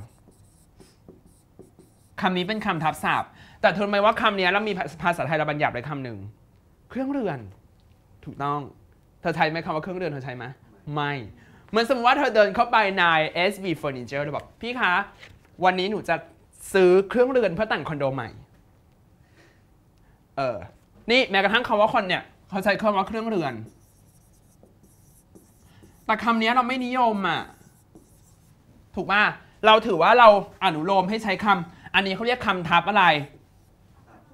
คำนี้เป็นคำทับศัพท์ แต่เธอไหมว่าคำนี้แล้วมีภาษาไทยเราบัญญัติไว้คำหนึ่งเครื่องเรือนถูกต้องเธอใช้ไหมคำว่าเครื่องเรือนเธอใช้ไหมไม่เหมือนสมมติว่าเธอเดินเข้าไปใน s v Furniture เธอบอกพี่คะวันนี้หนูจะซื้อเครื่องเรือนเพื่อแต่งคอนโดใหม่เออนี่แม้กระทั่งคำว่าคนเนี่ย เขาใช้คำว่าเครื่องเรือน แต่คำนี้เราไม่นิยมอ่ะ ถูกป่ะ เราถือว่าเราอนุโลมให้ใช้คำอันนี้เขาเรียกคำทับอะไร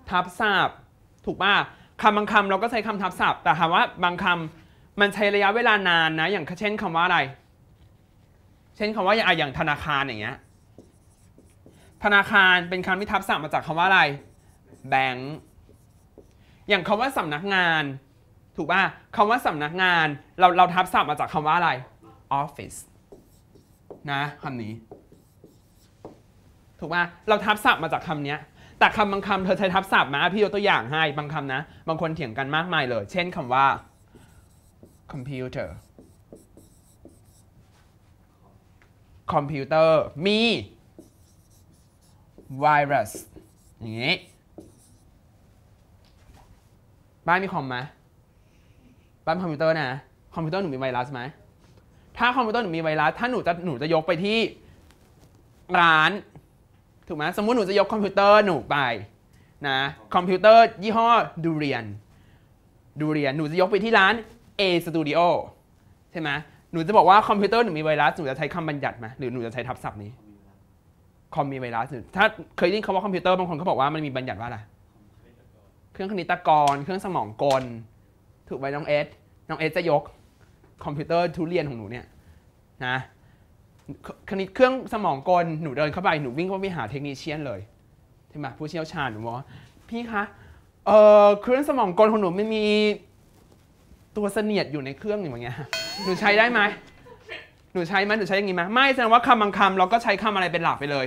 ทับศัพท์ถูกป่ะคำบางคำเราก็ใช้คำทับศัพท์ แต่ถามว่าบางคำมันใช้ระยะเวลานานนะอย่างเช่นคำว่าอะไร เช่นคำว่าอย่างธนาคารอย่างเงี้ยธนาคารเป็นคำที่ทับศัพท์มาจากคำว่าอะไรแบงก์อย่างคำว่าสำนักงาน ถูกป่ะคำว่าสำนักงาน เราเราทับศัพท์มาจากคำว่าอะไรออฟฟิศนะคำนี้ ถูกป่ะเราทับศัพท์มาจากคำนี้ แต่คำบางคำเธอใช้ทับศัพท์มาพี่ยกตัวอย่างให้บางคำนะ บางคนเถียงกันมากมายเลย เช่นคำว่าคอมพิวเตอร์คอมพิวเตอร์มีไวรัสอย่างนี้บ้านมีคอมไหมบ้านคอมพิวเตอร์นะ คอมพิวเตอร์หนูมีไวรัสไหมถ้าคอมพิวเตอร์หนูมีไวรัส ถ้าหนูจะหนูจะยกไปที่ร้านถูกไหมสมมติหนูจะยกคอมพิวเตอร์หนูไปนะ คอมพิวเตอร์ยี่ห้อดูเรียน ดูเรียน หนูจะยกไปที่ร้าน A Studio ใช่ไหมหนูจะบอกว่าคอมพิวเตอร์หนูมีไวรัส หนูจะใช้คำบัญญัติไหมหรือหนูจะใช้ทับศัพท์นี้ คอมมีไวรัส ถ้าเคยได้ยินคำว่าคอมพิวเตอร์บางคนเขาบอกว่ามันมีบัญญัติว่าอะไรครื่องคณิตกรเครื่องสมองกล ถูกไว้น้องเอสน้องเอสจะยก คอมพิวเตอร์ทุเรียนของหนูเนี่ยนะ คณิตเครื่องสมองกล หนูเดินเข้าไป หนูวิ่งเข้าไปหาเทคนิคเชียนเลยใช่ไหมผู้เชี่ยวชาญหนูบอกพี่คะ เออเครื่องสมองกลของหนูไม่มีตัวเสนียดอยู่ในเครื่องอย่างเงี้ยหนูใช้ได้ไหม หนูใช้ไหมหนูใช้อย่างงี้ไหมไม่แสดงว่าคำบางคำเราก็ใช้คำอะไรเป็นหลักไปเลย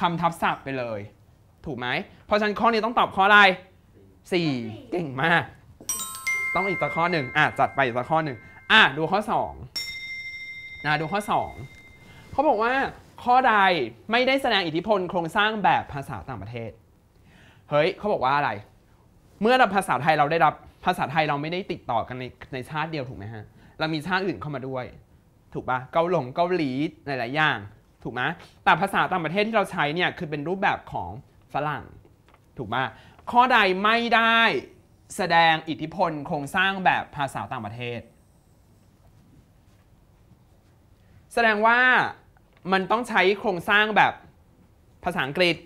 คำทับศัพท์ไปเลย ถูกไหม เพราะฉะนั้นข้อนี้ต้องตอบข้ออะไร4เก่งมาก ต้องอีกตัข้อหนึ่งอ่ะจัดไปอีกัข้อหนึ่งอ่ะดูข้อ2นะดูข้อ2เขาบอกว่าข้อใดไม่ได้แสดงอิทธิพลโครงสร้างแบบภาษาต่างประเทศเฮ้ยเขาบอกว่าอะไร เมื่อเราภาษาไทยเราได้รับภาษาไทยเราไม่ได้ติดต่อกันในในชาติเดียวถูกไหมฮะเรามีชาติอื่นเข้ามาด้วย ถูกปะเกาหลงเกาหลีหลายๆ อย่างถูกไหมแต่ภาษาต่างประเทศที่เราใช้เนี่ยคือเป็นรูปแบบของฝรั่ง ถูกปะข้อใดไม่ได้แสดงอิทธิพลโครงสร้างแบบภาษาต่างประเทศ แสดงว่ามันต้องใช้โครงสร้างแบบภาษาอังกฤษ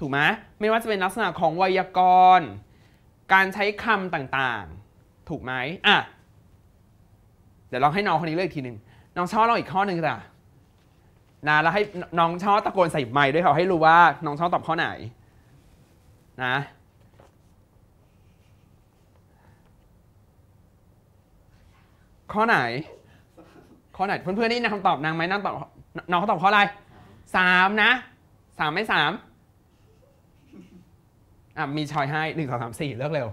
ถูกไหมไม่ว่าจะเป็นลักษณะของไวยากรณ์ การใช้คำต่างๆ ถูกไหมอ่ะเดี๋ยวลองให้น้องคนนี้เลือกทีหนึ่งน้องชอบลองอีกข้อหนึ่งจ้ะนะแล้วให้น้องชอบตะโกนใส่ไมค์ด้วยเขาให้รู้ว่าน้องชอบตอบข้อไหนนะข้อไหนข้อไหนเพื่อนๆนี่นานคำตอบนางไหมนางตอบ น้องเขาตอบข้ออะไรสามนะสามไม่สามอ่ะ มีชอยให้หนึ่งสองสามสี่เลือกเร็ว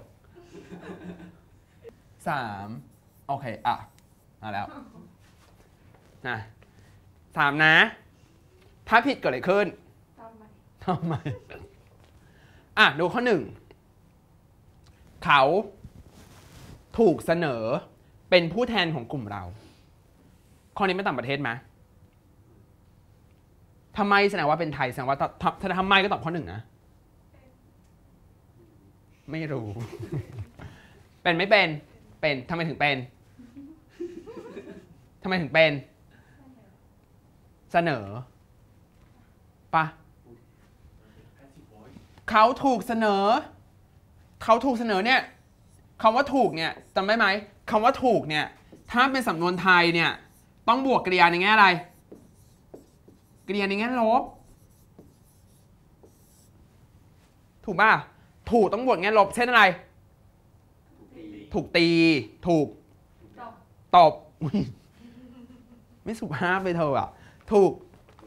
สามโอเค อ่ะมาแล้วนะสามนะ ถ้าผิดเกิดอะไรขึ้นทำไมทำไมอ่ะ ดูข้อหนึ่งเขาถูกเสนอเป็นผู้แทนของกลุ่มเรา ข้อนี้ไม่ต่างประเทศไหมทำไมแสดงว่าเป็นไทยแสดงว่าถ้าทำไมก็ตอบข้อหนึ่งนะ ไม่รู้ เป็นไม่เป็น เป็นทำไมถึงเป็นทำไมถึงเป็น เสนอปะเขาถูกเสนอ เขาถูกเสนอเนี่ยคำว่าถูกเนี่ยจำได้ไหมคำว่าถูกเนี่ย ถ้าเป็นสำนวนไทยเนี่ย ต้องบวกกริยาในแง่อะไรกริยาในแง่ลบ ถูกป่ะ ถูกต้องบวกแง่ลบเช่นอะไร ถูกตีถูกตบไม่สุภาพไปเธออ่ะถูก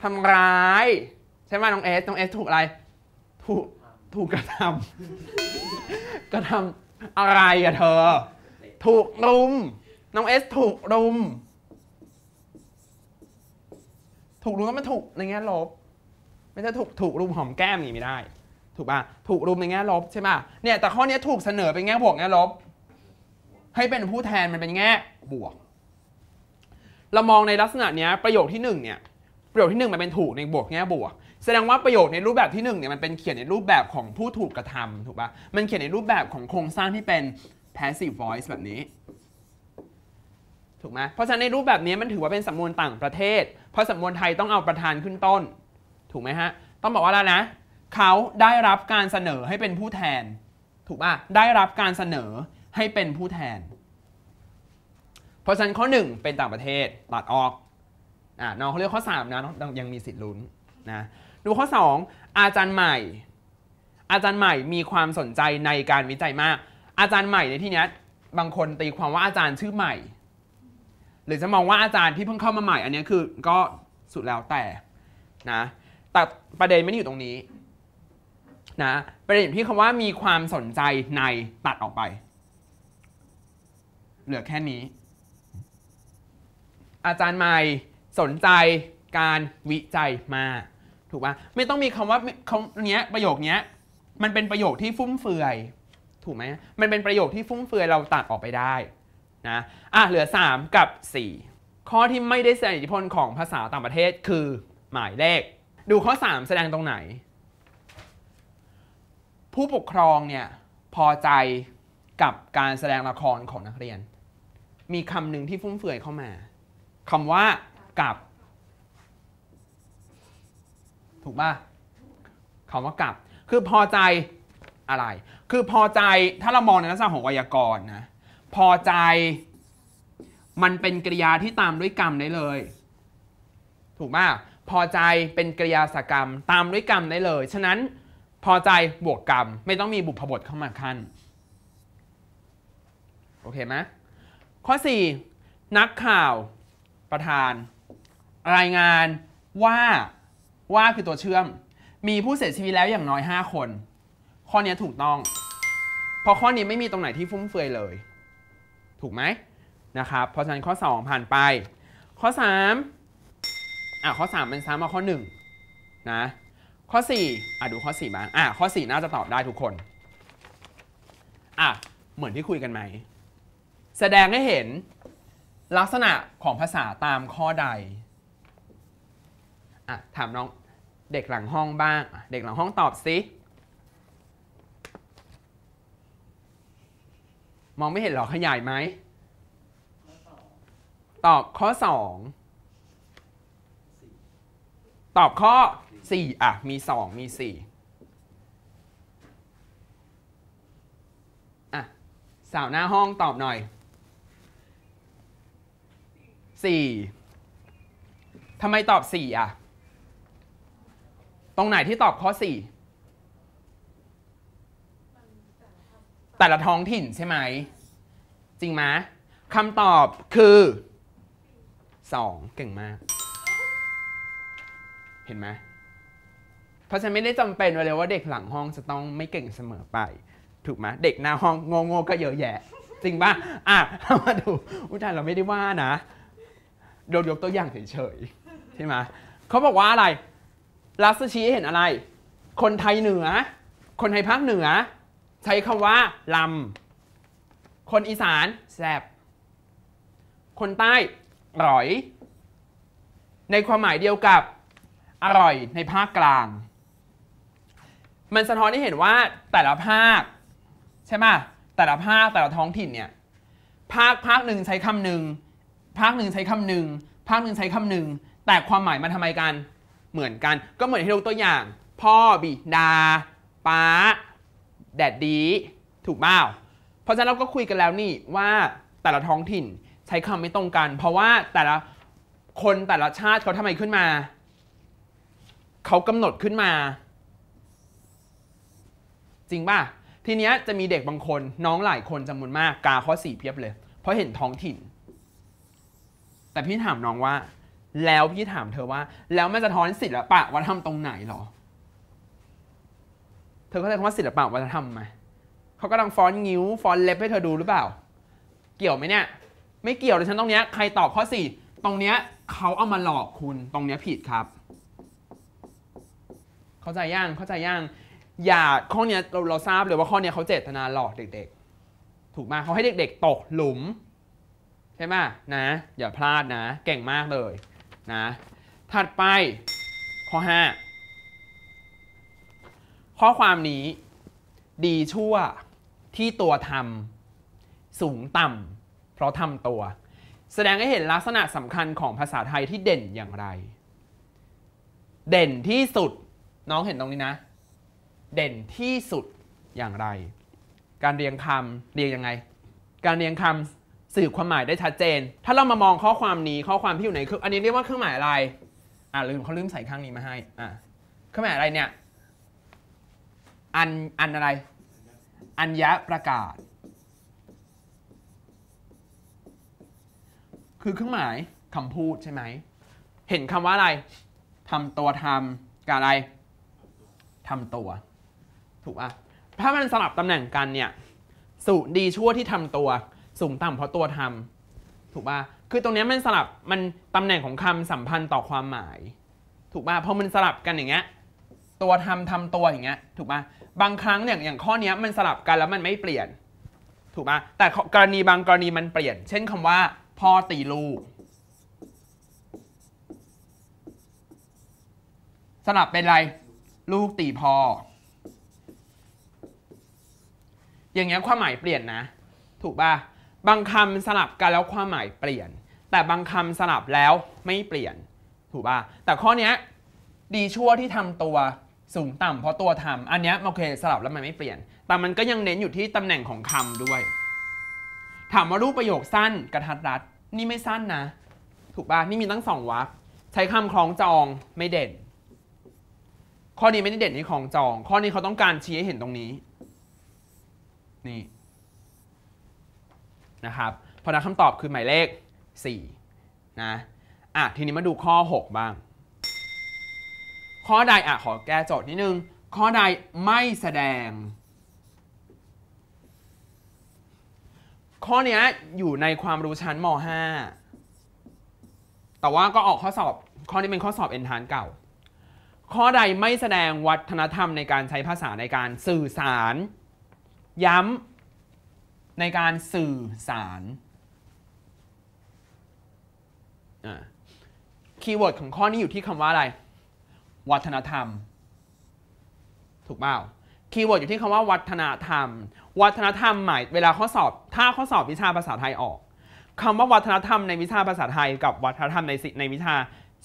ทำร้าย ใช่ไหมน้องเอสน้องเอสถูกอะไร ถูกถูกกระทำ กระทำอะไรอะเธอถูกรุม น้องเอสถูกรุม ถูกรุมก็มันถูกในแง่ลบ ไม่ใช่ถูก ถูกรุมหอมแก้มนี่ไม่ได้ ถูกป่ะ ถูกรุมในแง่ลบใช่ป่ะ เนี่ยแต่ข้อนี้ถูกเสนอเป็นแง่บวกแง่ลบ ให้เป็นผู้แทนมันเป็นแง่บวก เรามองในลักษณะนี้ประโยคที่1เนี่ยประโยคที่ 1 มันเป็นถูกในบวกแง่บวก แสดงว่าประโยคในรูปแบบที่1เนี่ยมันเป็นเขียนในรูปแบบของผู้ถูกกระทำถูกป่ะ มันเขียนในรูปแบบของโครงสร้างที่เป็น passive voice แบบนี้ ถูกไหมเพราะฉะนั้นในรูปแบบนี้มันถือว่าเป็นสำนวนต่างประเทศ เพราะสำนวนไทยต้องเอาประธานขึ้นต้นถูกไหมฮะ ต้องบอกว่าแล้วนะ เขาได้รับการเสนอให้เป็นผู้แทน ถูกป่ะ ได้รับการเสนอให้เป็นผู้แทน เพราะฉะนั้นข้อ1เป็นต่างประเทศตัดออก อ่าน้องเขาเรียกข้อ3นะน้องยังมีสิทธิ์ลุ้นนะดูข้อ 2 อาจารย์ใหม่ อาจารย์ใหม่มีความสนใจในการวิจัยมากอาจารย์ใหม่ในที่นี้บางคนตีความว่าอาจารย์ชื่อใหม่ หรือจะมองว่าอาจารย์ที่เพิ่งเข้ามาใหม่อันนี้คือ ก็สุดแล้วแต่นะแต่ประเด็นไม่ได้อยู่ตรงนี้นะประเด็นที่คำว่ามีความสนใจในตัดออกไป เหลือแค่นี้ อาจารย์ใหม่สนใจการวิจัยมาถูกปะไม่ต้องมีคำว่าคำนี้ประโยคนี้มันเป็นประโยคที่ฟุ่มเฟือยถูกไหมมันเป็นประโยคที่ฟุ่มเฟือยเราตัดออกไปได้นะ อ่ะ เหลือ 3 กับ 4 ข้อที่ไม่ได้แสดงอิทธิพลของภาษาต่างประเทศคือหมายเลข ดูข้อ 3 แสดงตรงไหน ผู้ปกครองเนี่ย พอใจกับการแสดงละครของนักเรียน มีคำหนึ่งที่ฟุ่มเฟือยเข้ามาคำว่ากับ ถูกป่ะคำว่ากับ คือพอใจอะไร คือพอใจถ้าเรามองในลักษณะของไวยากรณ์นะ พอใจมันเป็นกริยาที่ตามด้วยกรรมได้เลย ถูกไหมพอใจเป็นกริยาสกรรมตามด้วยกรรมได้เลย ฉะนั้น พอใจ บวกกรรม ไม่ต้องมีบุพบทเข้ามาขั้น โอเคไหมข้อ 4 นักข่าวประธาน รายงานว่า ว่าคือตัวเชื่อม มีผู้เสียชีวิตแล้วอย่างน้อย 5 คนข้อนี้ถูกต้อง เพราะข้อนี้ไม่มีตรงไหนที่ฟุ่มเฟือยเลย ถูกไหมนะครับเพราะฉะนั้นข้อ 2 ผ่านไป ข้อ3อ่ะข้อ3มันซ้ำมาข้อ1นะ ข้อ4อ่ะดูข้อ 4บ้าง อ่ะข้อ 4 น่าจะตอบได้ทุกคน อ่ะเหมือนที่คุยกันไหม แสดงให้เห็นลักษณะของภาษาตามข้อใด อ่ะถามน้อง เด็กหลังห้องบ้าง เด็กหลังห้องตอบสิมองไม่เห็นหรอขยายไหม ตอบข้อสอง ตอบข้อสี่อ่ะ มีสองมีสี่อ่ะสาวหน้าห้องตอบหน่อย สี่ทำไมตอบสี่อ่ะ ตรงไหนที่ตอบข้อสี่แต่ละท้องถิ่นใช่ไหม จริงไหมคำตอบคือ2เก่งมาก เห็นไหมเพราะฉันไม่ได้จำเป็นเลยว่าเด็กหลังห้องจะต้องไม่เก่งเสมอไป ถูกไหมเด็กหน้าห้องโง่ๆก็เยอะแยะ จริงปะอ่ะเรามาดูอุทานเราไม่ได้ว่านะเดยยกตัวอย่างเฉยๆใช่ไหมเขาบอกว่าอะไรลัสชี้เห็นอะไร คนไทยเหนือ คนไทยภาคเหนือใช้คำว่าลำคนอีสานแซบคนใต้อร่อย ในความหมายเดียวกับอร่อยในภาคกลาง มันสะท้อนให้เห็นว่าแต่ละภาคใช่ไหมแต่ละภาค แต่ละท้องถิ่นเนี่ยภาคภาคหนึ่งใช้คำหนึ่งภาคหนึ่งใช้คำหนึ่งภาคหนึ่งใช้คำหนึ่งแต่ความหมายมันทำไมกันเหมือนกันก็เหมือนที่ยกตัวอย่าง พ่อบิดา ป้าแดดดีถูก่าเพราะฉะนั้นเราก็คุยกันแล้วนี่ว่าแต่ละท้องถิ่นใช้คำไม่ตรงกัน เพราะว่าแต่ละคนแต่ละชาติเขาทำไมขึ้นมาเขากำหนดขึ้นมา จริงป่ะ ทีเนี้ยจะมีเด็กบางคนน้องหลายคนจำนวนมากกาข้อสี่เพียบเลยเพราะเห็นท้องถิ่น แต่พี่ถามน้องว่า แล้วพี่ถามเธอว่า แล้วมันจะท้อนสิทธิ์ลปะว่าทำตรงไหนหรอธอเข้าใจคำว่าศิลปะวัฒนธรรมไหมเขากำลังฟ้อนงิ้วฟ้อนเล็บให้เธอดูหรือเปล่า เกี่ยวไหมเนี่ย ไม่เกี่ยวเลยฉันตรงเนี้ยใครตอบข้อสี่ตรงเนี้ยเขาเอามาหลอกคุณตรงเนี้ยผิดครับ เข้าใจย่างเข้าใจย่างอย่าข้อเนี้ยเราเราทราบเลยว่าข้อเนี้ยเขาเจตนาหลอกเด็กๆ ถูกไหมเขาให้เด็กๆตกหลุม ใช่ไหมนะ อย่าพลาดนะ เก่งมากเลยนะถัดไปข้อห้าข้อความนี้ดีชั่วที่ตัวทำสูงต่ำ เพราะทำตัว แสดงให้เห็นลักษณะสำคัญของภาษาไทยที่เด่นอย่างไร เด่นที่สุดน้องเห็นตรงนี้นะ เด่นที่สุดอย่างไร การเรียงคำเรียงยังไงการเรียงคำสื่อความหมายได้ชัดเจน ถ้าเรามามองข้อความนี้ข้อความที่อยู่ในคืออันนี้เรียกว่าเครื่องหมายอะไร อ่าลืมเขาลืมใส่ข้างนี้มาให้ อ่าเครื่องหมายอะไรเนี่ยอัน อันอะไร อัญญประกาศ คือเครื่องหมาย คำพูดใช่ไหม เห็นคำว่าอะไรทำตัวทำกับอะไรทำตัว ถูกป่ะถ้ามันสลับตำแหน่งกันเนี่ยสูงดีชั่วที่ทำตัว สูงต่ำเพราะตัวทำถูกป่ะ คือตรงนี้มันสลับมันตำแหน่งของคำสัมพันธ์ต่อความหมาย ถูกป่ะ เพราะมันสลับกันอย่างเงี้ยตัวทำทำตัวอย่างเงี้ย ถูกป่ะบางครั้งอย่างอย่างข้อนี้มันสลับกัน แล้วมันไม่เปลี่ยนถูกไหมแต่กรณีบางกรณีมันเปลี่ยน เช่นคำว่า พ่อตีลูกสลับเป็นไรลูกตีพ่อ อย่างเงี้ยความหมายเปลี่ยนนะ ถูกป่ะ บางคำสลับกันแล้วความหมายเปลี่ยน แต่บางคำสลับแล้วไม่เปลี่ยนถูกป่ะ แต่ข้อเนี้ยดีชั่วที่ทำตัวสูงต่ำเพราะตัวทำอันนี้โอเคสลับแล้วมันไม่เปลี่ยน แต่มันก็ยังเน้นอยู่ที่ตำแหน่งของคำด้วย ถามว่ารูปประโยคสั้นกระทัดรัดนี่ไม่สั้นนะ ถูกป่ะนี่มีตั้งสองวรรคใช้คำคล้องจองไม่เด่น ข้อนี้ไม่ได้เด่นที่คล้องจอง ข้อนี้เขาต้องการชี้ให้เห็นตรงนี้นี่นะครับเพราะนัคำตอบคือหมายเลข4นะอ่ะทีนี้มาดูข้อ 6 บ้างข้อใดอ่ะขอแก้โจทย์นิดนึง ข้อใดไม่แสดง ข้อนี้อยู่ในความรู้ชั้นม5แต่ว่าก็ออกข้อสอบ ข้อนี้เป็นข้อสอบเอ็นทานเก่า ข้อใดไม่แสดงวัฒนธรรมในการใช้ภาษาในการสื่อสารย้ำในการสื่อสารคีย์เวิร์ดของข้อนี้อยู่ที่คำว่าอะไรวัฒนธรรมถูกเปล่าคีย์เวิร์ดอยู่ที่คำว่าวัฒนธรรม วัฒนธรรมหมายเวลาข้อสอบถ้าข้อสอบวิชาภาษาไทยออก คำว่าวัฒนธรรมในวิชาภาษาไทย กับวัฒนธรรมในสิในวิชา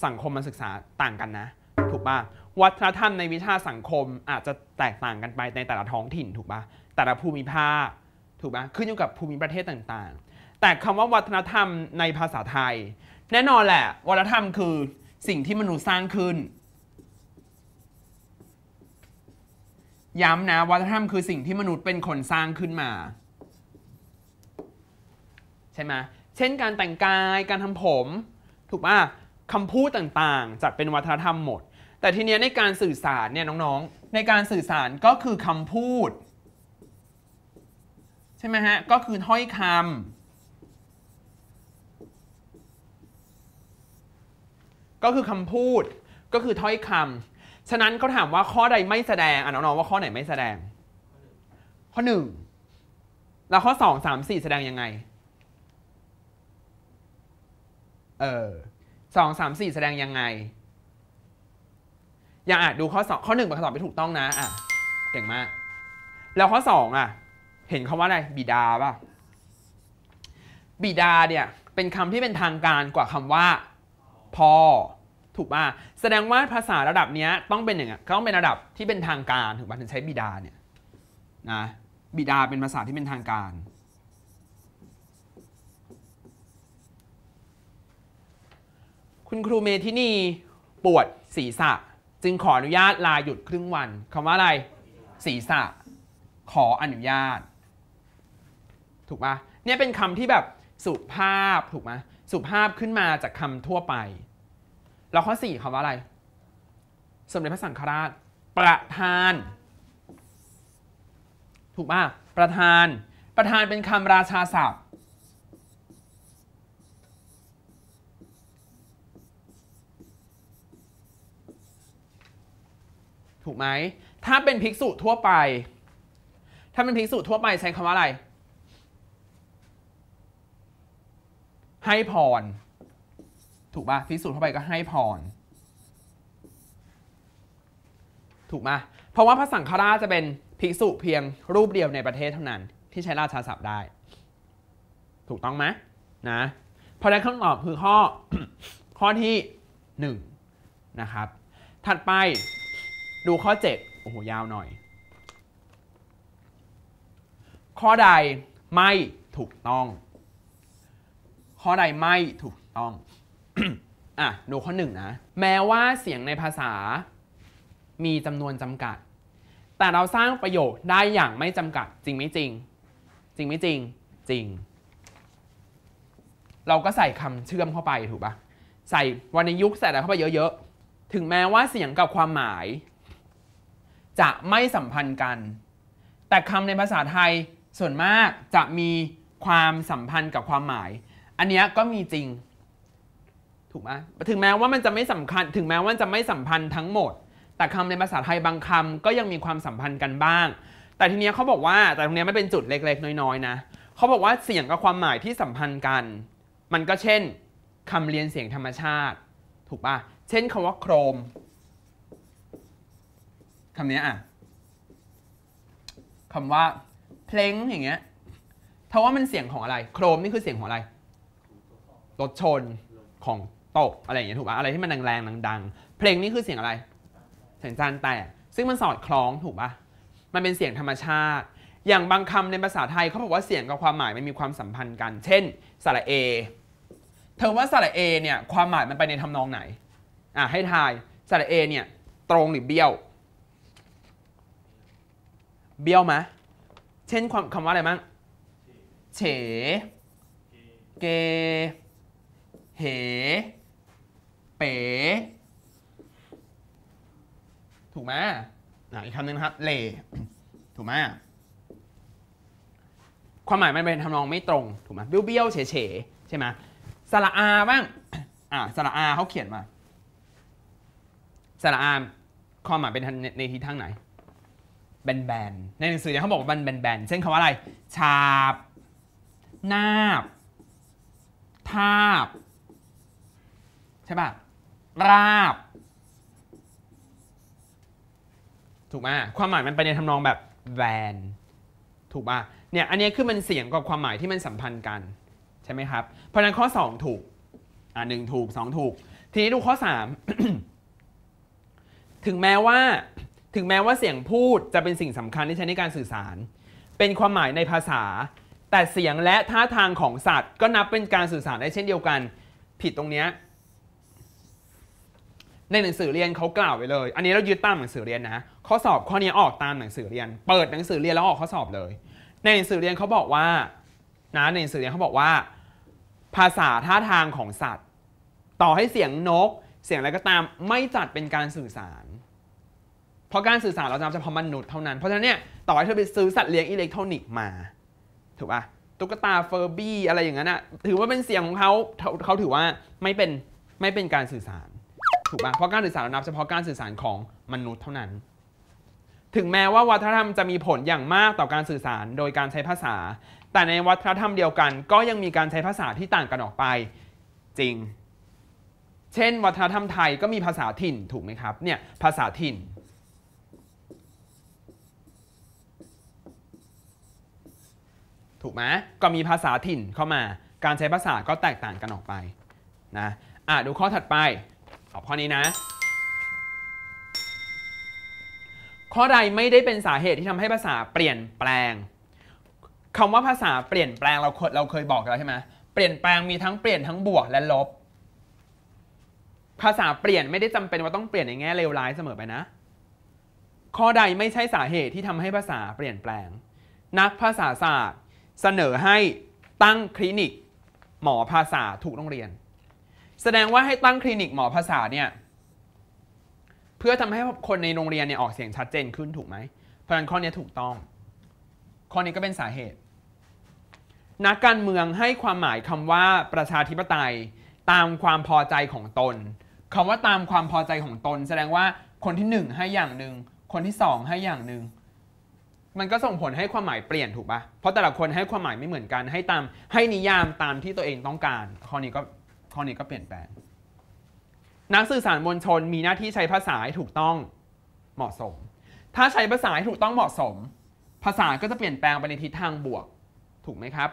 สังคมศึกษาต่างกันนะ ถูกป่ะวัฒนธรรมในวิชาสังคมอาจจะแตกต่างกันไปในแต่ละท้องถิ่นถูกป่ะแต่ละภูมิภาคถูกป่ะขึ้นอยู่กับภูมิประเทศต่างๆ แต่คำว่าวัฒนธรรมในภาษาไทย แน่นอนแหละวัฒนธรรมคือสิ่งที่มนุษย์สร้างขึ้นย้ำนะวัฒนธรรมคือสิ่งที่มนุษย์เป็นคนสร้างขึ้นมา ใช่ไหมเช่นการแต่งกายการทำผม ถูกป่ะคำพูดต่างๆจัดเป็นวัฒนธรรมหมด แต่ทีเนี้ยในการสื่อสารเนี่ยน้องๆ ในการสื่อสารก็คือคำพูด ใช่ไหมฮะ ก็คือถ้อยคำก็คือคำพูด ก็คือถ้อยคำฉะนั้นเขาถามว่าข้อใดไม่แสดงอ่ะน้องๆว่าข้อไหนไม่แสดง ข้อหนึ่งแล้วข้อสองสามสี่แสดงยังไงเออสองสามสี่แสดงยังไงอย่าอ่ะดูข้อสองข้อหนึ่งเป็นคำตอบที่ถูกต้องนะอ่ะเก่งมาก แล้วข้อสองอ่ะ เห็นคาว่าอะไรบิดาป่ะบิดาเนี่ย เป็นคำที่เป็นทางการกว่าคำว่า พ่อถูกป่ะ แสดงว่าภาษาระดับนี้ต้องเป็นอย่างงต้องเป็นระดับที่เป็นทางการ ถูกป่ะถึงใช้บิดาเนี่ยนะ บิดาเป็นภาษาที่เป็นทางการ คุณครูเมทินีปวดศีรษะจึงขออนุญาตลาหยุดครึ่งวันคำว่าอะไร ศีรษะขออนุญาต ถูกป่ะ เนี่ยเป็นคำที่แบบสุภาพถูกไหมสุภาพขึ้นมาจากคำทั่วไปแล้วข้อสี่คำว่าอะไร สมเด็จพระสังฆราช ประธาน ถูกป่ะประธาน ประธานเป็นคำราชาศัพท์ ถูกไหมถ้าเป็นภิกษุทั่วไป ถ้าเป็นภิกษุทั่วไปใช้คำว่าอะไร ให้พรถูกปะพิสูจน์เข้าไปก็ให้พรถูกไหมเพราะว่าพระสังฆราชจะเป็นภิกษุเพียงรูปเดียวในประเทศเท่านั้นที่ใช้ราชาศัพท์ได้ ถูกต้องไหมนะเพราะนั้นคำตอบคือข้อ ข้อที่1นะครับถัดไปดูข้อ 7 โอ้โหยาวหน่อย ข้อใดไม่ถูกต้อง ข้อใดไม่ถูกต้องอ่ะดูข้อหนึ่งนะ แม้ว่าเสียงในภาษามีจำนวนจำกัด แต่เราสร้างประโยคได้อย่างไม่จำกัด จริงไม่จริง จริงไม่จริงจริง เราก็ใส่คำเชื่อมเข้าไปถูกปะใส่วรรณยุกต์ใส่อะไรเข้าไปเยอะๆถึงแม้ว่าเสียงกับความหมาย จะไม่สัมพันธ์กัน แต่คำในภาษาไทยส่วนมากจะมีความสัมพันธ์กับความหมาย อันนี้ก็มีจริงถูกไหมถึงแม้ว่ามันจะไม่สำคัญ ถึงแม้ว่าจะไม่สัมพันธ์ทั้งหมด แต่คำในภาษาไทยบางคำก็ยังมีความสัมพันธ์กันบ้าง แต่ทีเนี้ยเขาบอกว่า แต่ตรงเนี้ยไม่เป็นจุดเล็ก ๆ น้อยๆนะเขาบอกว่าเสียงกับความหมายที่สัมพันธ์กัน มันก็เช่น คำเรียนเสียงธรรมชาติ ถูกปะเช่นคำว่าโครมคำนี้อ่ะคำว่าเพลงอย่างเงี้ยถ้าว่ามันเสียงของอะไร โครมนี่คือเสียงของอะไรรถชนของตกอะไรอย่างเงี้ยถูกป่ะอะไรที่มันแรงๆดัง ๆ เพลงนี่คือเสียงอะไรเสียงจานแตกซึ่งมันสอดคล้องถูกป่ะมันเป็นเสียงธรรมชาติ อย่างบางคำในภาษาไทยเขาบอกว่าเสียงกับความหมายมันมีความสัมพันธ์กัน เช่นสระเอเธอว่าสระเอเนี่ยความหมายมันไปในทำนองไหนอ่ะให้ทายสระเอเนี่ยตรงหรือเบี้ยวเบี้ยวไหมเช่นคำว่าอะไรมั้งเฉเกเหเป๋ถูกไหมอีกคำหนึ่งนะครับ เล่ ถูกไหมความหมายมันเป็นทำนองไม่ตรง ถูกไหมเบี้ยวๆเฉยๆใช่ไหมสระอาบ้าง อ่าสระอาเขาเขียนมา สระอาความหมายเป็นในทิศทางไหน แบนๆ ในหนังสือเนี่ยเขาบอกว่าแบนๆเช่นคำว่าอะไรฉาบ นาบ ทาบ ใช่ป่ะราบ ถูกไหมความหมายมันไปในทำนองแบบแวน ถูกป่ะเนี่ยอันนี้คือมันเสียงกับความหมายที่มันสัมพันธ์กันใช่ไหมครับ เพราะนั้นข้อ2ถูกอ่าหนึ่งถูก2ถูกทีนี้ดูข้อ 3 ถึงแม้ว่าถึงแม้ว่าเสียงพูดจะเป็นสิ่งสำคัญที่ใช้ในการสื่อสาร เป็นความหมายในภาษา แต่เสียงและท่าทางของสัตว์ ก็นับเป็นการสื่อสารได้เช่นเดียวกัน ผิดตรงเนี้ยในหนังสือเรียนเขากล่าวไว้เลย อันนี้เรายึดตามหนังสือเรียนนะ ข้อสอบข้อนี้ออกตามหนังสือเรียน เปิดหนังสือเรียน แล้วออกข้อสอบเลย ในหนังสือเรียนเขาบอกว่า นะ ในหนังสือเรียนเขาบอกว่า ภาษาท่าทางของสัตว์ ต่อให้เสียงนก เสียงอะไรก็ตาม ไม่จัดเป็นการสื่อสาร เพราะการสื่อสารเราจะเฉพาะมนุษย์เท่านั้น เพราะฉะนั้นเนี่ย ต่อให้เธอไปซื้อสัตว์เลี้ยงอิเล็กทรอนิกส์มา ถูกปะตุ๊กตาเฟอร์บี้อะไรอย่างนั้นอะถือว่าเป็นเสียงของเขาเขาถือว่าไม่เป็นไม่เป็นการสื่อสารถูกป่ะเพราะการสื่อสารนับเฉพาะการสื่อสารของมนุษย์เท่านั้น ถึงแม้ว่าวัฒนธรรมจะมีผลอย่างมากต่อการสื่อสารโดยการใช้ภาษา แต่ในวัฒนธรรมเดียวกันก็ยังมีการใช้ภาษาที่ต่างกันออกไป จริง เช่นวัฒนธรรมไทยก็มีภาษาถิ่นถูกไหมครับ เนี่ยภาษาถิ่น ถูกไหม ก็มีภาษาถิ่นเข้ามา การใช้ภาษาก็แตกต่างกันออกไปนะอ่ะดูข้อถัดไปตอบข้อนี้นะ ข้อใดไม่ได้เป็นสาเหตุที่ทำให้ภาษาเปลี่ยนแปลงคำว่าภาษาเปลี่ยนแปลงเราเราเคยบอกแล้วใช่ไหมเปลี่ยนแปลงมีทั้งเปลี่ยนทั้งบวกและลบ ภาษาเปลี่ยนไม่ได้จำเป็นว่าต้องเปลี่ยนในแง่เลวร้ายเสมอไปนะ ข้อใดไม่ใช่สาเหตุที่ทำให้ภาษาเปลี่ยนแปลง นักภาษาศาสตร์เสนอให้ตั้งคลินิก หมอภาษาถูกโรงเรียนแสดงว่าให้ตั้งคลินิกหมอภาษาเนี่ยเพื่อทำให้คนในโรงเรียนเนี่ยออกเสียงชัดเจนขึ้นถูกไหมเพราะนั้นข้อนี้ถูกต้อง ข้อนี้ก็เป็นสาเหตุนักการเมืองให้ความหมายคำว่าประชาธิปไตย ตามความพอใจของตนคำว่าตามความพอใจของตน แสดงว่าคนที่1ให้อย่างหนึ่ง คนที่2ให้อย่างหนึ่ง มันก็ส่งผลให้ความหมายเปลี่ยนถูกปะเพราะแต่ละคนให้ความหมายไม่เหมือนกันให้ตามให้นิยามตามที่ตัวเองต้องการข้อนี้ก็ข้อนี้ก็เปลี่ยนแปลง นักสื่อสารมวลชนมีหน้าที่ใช้ภาษาให้ถูกต้องเหมาะสม ถ้าใช้ภาษาให้ถูกต้องเหมาะสม ภาษาก็จะเปลี่ยนแปลงไปในทิศทางบวก ถูกไหมครับ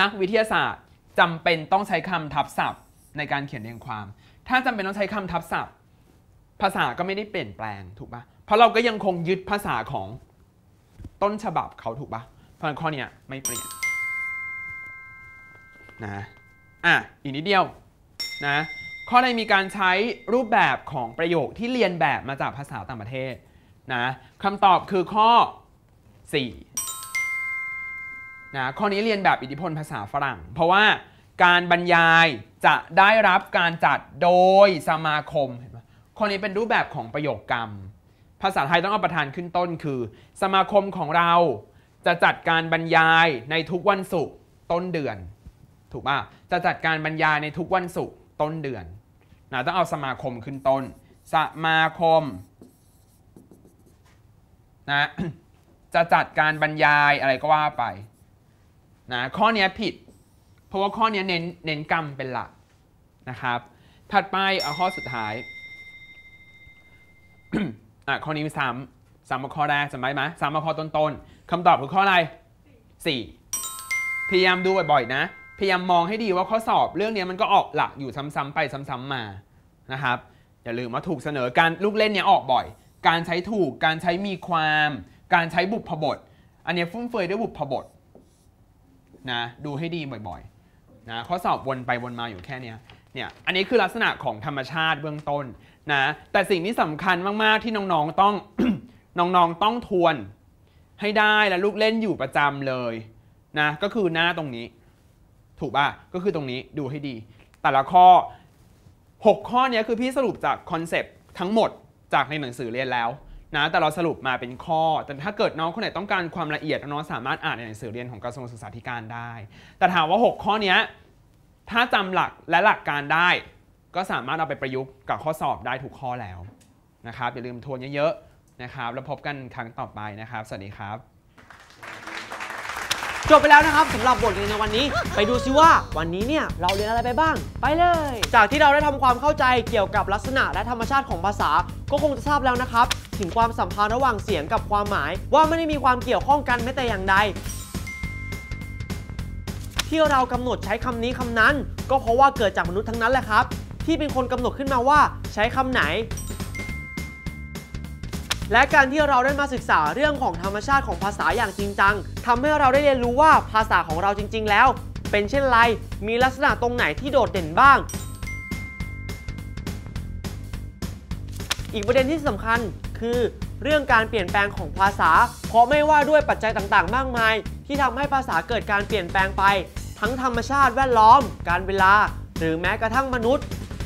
นักวิทยาศาสตร์จำเป็นต้องใช้คำทับศัพท์ในการเขียนเรียงความ ถ้าจำเป็นต้องใช้คำทับศัพท์ ภาษาก็ไม่ได้เปลี่ยนแปลงถูกปะเพราะเราก็ยังคงยึดภาษาของต้นฉบับเขาถูกปะเพราะข้อนี้ไม่เปลี่ยนนะอ่ะ อีกนิดเดียวนะข้อใดมีการใช้รูปแบบของประโยคที่เรียนแบบมาจากภาษาต่างประเทศนะคำตอบคือข้อ4นะข้อนี้เรียนแบบอิทธิพลภาษาฝรั่ง เพราะว่าการบรรยายจะได้รับการจัดโดยสมาคมข้อนี้เป็นรูปแบบของประโยคกรรม ภาษาไทยต้องเอาประธานขึ้นต้นคือ สมาคมของเราจะจัดการบรรยายในทุกวันศุกร์ต้นเดือนถูกป่ะจะจัดการบรรยายในทุกวันศุกร์ต้นเดือน นะต้องเอาสมาคมขึ้นต้น สมาคม นะจะจัดการบรรยายอะไรก็ว่าไป นะข้อนี้ผิด เพราะว่าข้อนี้เน้นเน้นกรรมเป็นหลัก นะครับ ถัดไปเอาข้อสุดท้าย อ่ะข้อนี้มีสามสามข้อแรกจำไว้ไหมสามข้อต้นๆ คำตอบคือข้ออะไรสี่พยายามดูบ่อยๆนะพยายามมองให้ดีว่าข้อสอบเรื่องนี้มันก็ออกหลักอยู่ซ้ำๆไปซ้ำๆมา นะครับ อย่าลืมว่าถูกเสนอการลูกเล่นเนี้ยออกบ่อย การใช้ถูกการใช้มีความ การใช้บุพบท อันนี้ฟุ่มเฟือยด้วยบุพบท นะ ดูให้ดีบ่อยๆ นะ ข้อสอบวนไปวนมาอยู่แค่นี้เนี่ย อันนี้คือลักษณะของธรรมชาติเบื้องต้นนะ แต่สิ่งที่สำคัญมากๆที่น้องๆต้อง น้องๆต้องทวนให้ได้และลูกเล่นอยู่ประจำเลยนะ ก็คือหน้าตรงนี้ถูกป่ะ ก็คือตรงนี้ดูให้ดี แต่ละข้อ 6 ข้อนี้คือพี่สรุปจากคอนเซปต์ทั้งหมดจากในหนังสือเรียนแล้ว นะ แต่เราสรุปมาเป็นข้อ แต่ถ้าเกิดน้องคนไหนต้องการความละเอียดน้องสามารถอ่านในหนังสือเรียนของกระทรวงศึกษาธิการได้ แต่ถามว่า 6 ข้อนี้ถ้าจำหลักและหลักการได้ ก็สามารถเอาไปประยุกต์กับข้อสอบได้ถูกข้อแล้วนะครับอย่าลืมทวนเยอะๆนะครับ แล้วพบกันครั้งต่อไปนะครับสวัสดีครับจบไปแล้วนะครับสำหรับบทเรียนในวันนี้ ไปดูซิว่า วันนี้เนี่ยเราเรียนอะไรไปบ้าง ไปเลย จากที่เราได้ทำความเข้าใจเกี่ยวกับลักษณะและธรรมชาติของภาษา ก็คงจะทราบแล้วนะครับถึงความสัมพันธ์ระหว่างเสียงกับความหมาย ว่าไม่ได้มีความเกี่ยวข้องกันแม้แต่อย่างใด ที่เรากำหนดใช้คำนี้คำนั้น ก็เพราะว่าเกิดจากมนุษย์ทั้งนั้นแหละครับ ที่เป็นคนกำหนดขึ้นมาว่า ใช้คำไหนและการที่เราได้มาศึกษาเรื่องของธรรมชาติของภาษาอย่างจริงจังทำให้เราได้เรียนรู้ว่าภาษาของเราจริง ๆ แล้ว เป็นเช่นไรมีลักษณะตรงไหนที่โดดเด่นบ้าง อีกประเด็นที่สำคัญคือ เรื่องการเปลี่ยนแปลงของภาษาเพราะไม่ว่าด้วยปัจจัยต่างๆมากมาย ที่ทำให้ภาษาเกิดการเปลี่ยนแปลงไป ทั้งธรรมชาติแวดล้อม การเวลา หรือแม้กระทั่งมนุษย์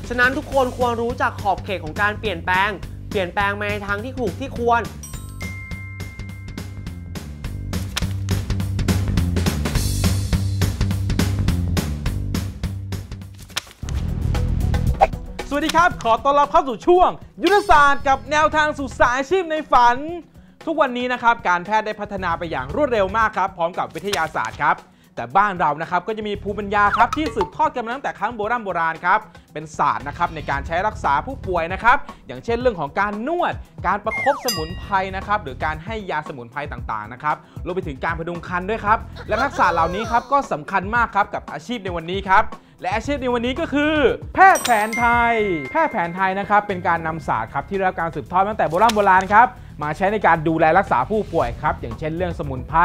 ฉะนั้นทุกคนควรรู้จักขอบเขตของการเปลี่ยนแปลงเปลี่ยนแปลงไปในทางที่ถูกที่ควร สวัสดีครับ ขอต้อนรับเข้าสู่ช่วง ยุทธศาสตร์กับแนวทางสู่สายชีพในฝัน ทุกวันนี้นะครับ การแพทย์ได้พัฒนาไปอย่างรวดเร็วมากครับ พร้อมกับวิทยาศาสตร์ครับแต่บ้านเรานะครับก็จะมีภูมิปัญญาครับ ที่สืบทอดกันมาตั้งแต่ครั้งโบราณโบราณครับเป็นศาสตร์นะครับในการใช้รักษาผู้ป่วยนะครับอย่างเช่น เรื่องของการนวดการประครบสมุนไพรนะครับหรือการให้ยาสมุนไพรต่างๆนะครับรวมไปถึงการพดุงคันด้วยครับและทักษะเหล่านี้ครับก็สำคัญมากครับกับอาชีพในวันนี้ครับและอาชีพในวันนี้ก็คือ แพทย์แผนไทยแพทย์แผนไทยนะครับเป็นการนำศาสตร์ครับที่ได้รับการสืบทอดตั้งแต่โบราณโบราณครับมาใช้ในการดูแลรักษาผู้ป่วยครับอย่างเช่นเรื่องสมุนไพร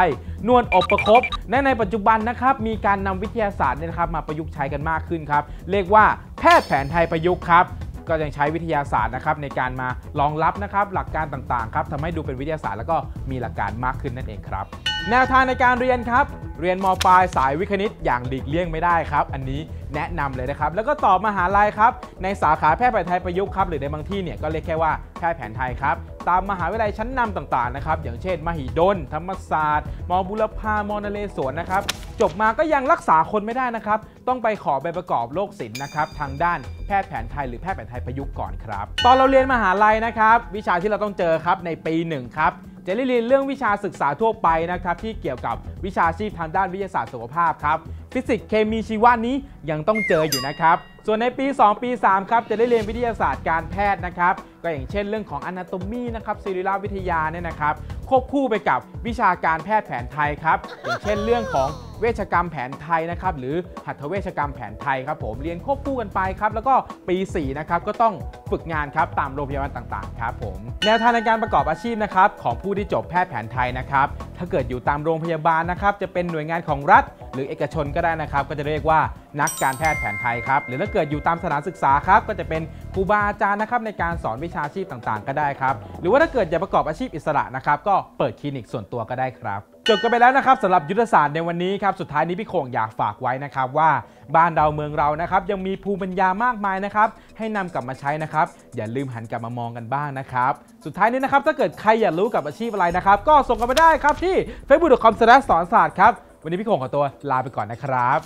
นวดอบประครบในในปัจจุบันนะครับมีการนำวิทยาศาสตร์เนี่ยครับมาประยุกต์ใช้กันมากขึ้นครับเรียกว่าแพทย์แผนไทยประยุกต์ครับ ก็ยังใช้วิทยาศาสตร์นะครับในการมารองรับนะครับหลักการต่างๆ ครับทำให้ดูเป็นวิทยาศาสตร์แล้วก็มีหลักการมากขึ้นนั่นเองครับแนวทางในการเรียนครับ เรียนมปลายสายวิคณิตอย่างหลีกเลี่ยงไม่ได้ครับ อันนี้แนะนำเลยนะครับแล้วก็ตอบมหาลัยครับ ในสาขาแพทย์แผนไทยประยุกต์ครับหรือในบางที่เนี่ยก็เรียกแค่ว่าแพทย์แผนไทยครับตามมหาวิทยาลัยชั้นนำต่างๆนะครับ อย่างเช่น มหิดลธรรมศาสตร์มบุรพามนเลสวนนะครับจบมาก็ยังรักษาคนไม่ได้นะครับต้องไปขอใบประกอบโรคศิลป์นะครับทางด้านแพทย์แผนไทยหรือแพทย์แผนไทยประยุกต์ก่อนครับ ตอนเราเรียนมหาลัยนะครับ วิชาที่เราต้องเจอครับในปี1ครับจะได้เรียนเรื่องวิชาศึกษาทั่วไปนะครับที่เกี่ยวกับวิชาชีพทางด้านวิทยาศาสตร์สุขภาพครับฟิสิกส์เคมีชีวะนี้ยังต้องเจออยู่นะครับ ส่วนในปี 2 ปี 3 ครับจะได้เรียนวิทยาศาสตร์การแพทย์นะครับก็อย่างเช่นเรื่องของ anatomy นะครับศิริราวิทยาเนี่ยนะครับควบคู่ไปกับวิชาการแพทย์แผนไทยครับ อย่างเช่นเรื่องของเวชกรรมแผนไทยนะครับ หรือหัตถเวชกรรมแผนไทยครับ ผมเรียนควบคู่กันไปครับแล้วก็ปี4นะครับก็ต้องฝึกงานครับตามโรงพยาบาลต่างๆครับผมแนวทางในการประกอบอาชีพนะครับของผู้ที่จบแพทย์แผนไทยนะครับถ้าเกิดอยู่ตามโรงพยาบาลนะครับ จะเป็นหน่วยงานของรัฐ หรือเอกชนก็ได้นะครับ ก็จะเรียกว่านักการแพทย์แผนไทยครับหรือถ้าเกิดอยู่ตามสถานศึกษาครับ ก็จะเป็นครูบาอาจารย์นะครับในการสอนววิชาชีพต่างๆก็ได้ครับหรือว่าถ้าเกิดอยากประกอบอาชีพอิสระนะครับก็เปิดคลินิกส่วนตัวก็ได้ครับจบกันไปแล้วนะครับสำหรับยุทธศาสตร์ในวันนี้ครับสุดท้ายนี้พี่โงอยากฝากไว้นะครับว่าบ้านเราเมืองเรานะครับ ยังมีภูมิปัญญามากมายนะครับให้นำกลับมาใช้นะครับ อย่าลืมหันกลับมามองกันบ้างนะครับ สุดท้ายนี้นะครับถ้าเกิดใครอยากรู้กับอาชีพอะไรนะครับ ก็ส่งกันมาได้ครับที่ facebook.com สอนศาสตร์ครับวันนี้พี่โงขอตัวลาไปก่อนนะครับ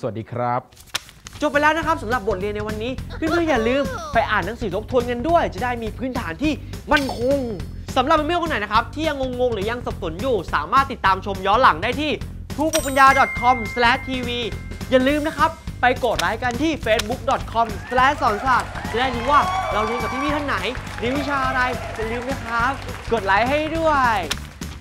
สวัสดีครับจบไปแล้วนะครับสำหรับบทเรียนในวันนี้เพื่อนๆอย่าลืมไปอ่านหนังสือทบทวนกันด้วย จะได้มีพื้นฐานที่มั่นคงสำหรับเพื่อนๆคนไหนนะครับ ที่ยังงงๆ หรือยังสับสนอยู่ สามารถติดตามชมย้อนหลังได้ที่ t u ป u p ญ n y a c o m t v อย่าลืมนะครับ ไปกดไลค์กันที่ facebook.com สอนศาสตร์จะได้รู้ว่าเราเรียนกับพี่ๆท่านไหนเรียนวิชาอะไรอย่าลืมนะครับ กดไลค์ให้ด้วย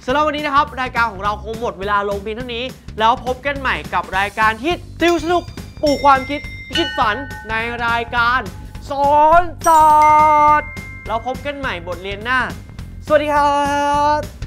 สำหรับวันนี้นะครับ รายการของเราคงหมดเวลาลงเพียงเท่านี้แล้วพบกันใหม่กับรายการที่ติวสนุกปลูกความคิดพิชิตฝัน ในรายการสอนจอดเราพบกันใหม่บทเรียนหน้า สวัสดีครับ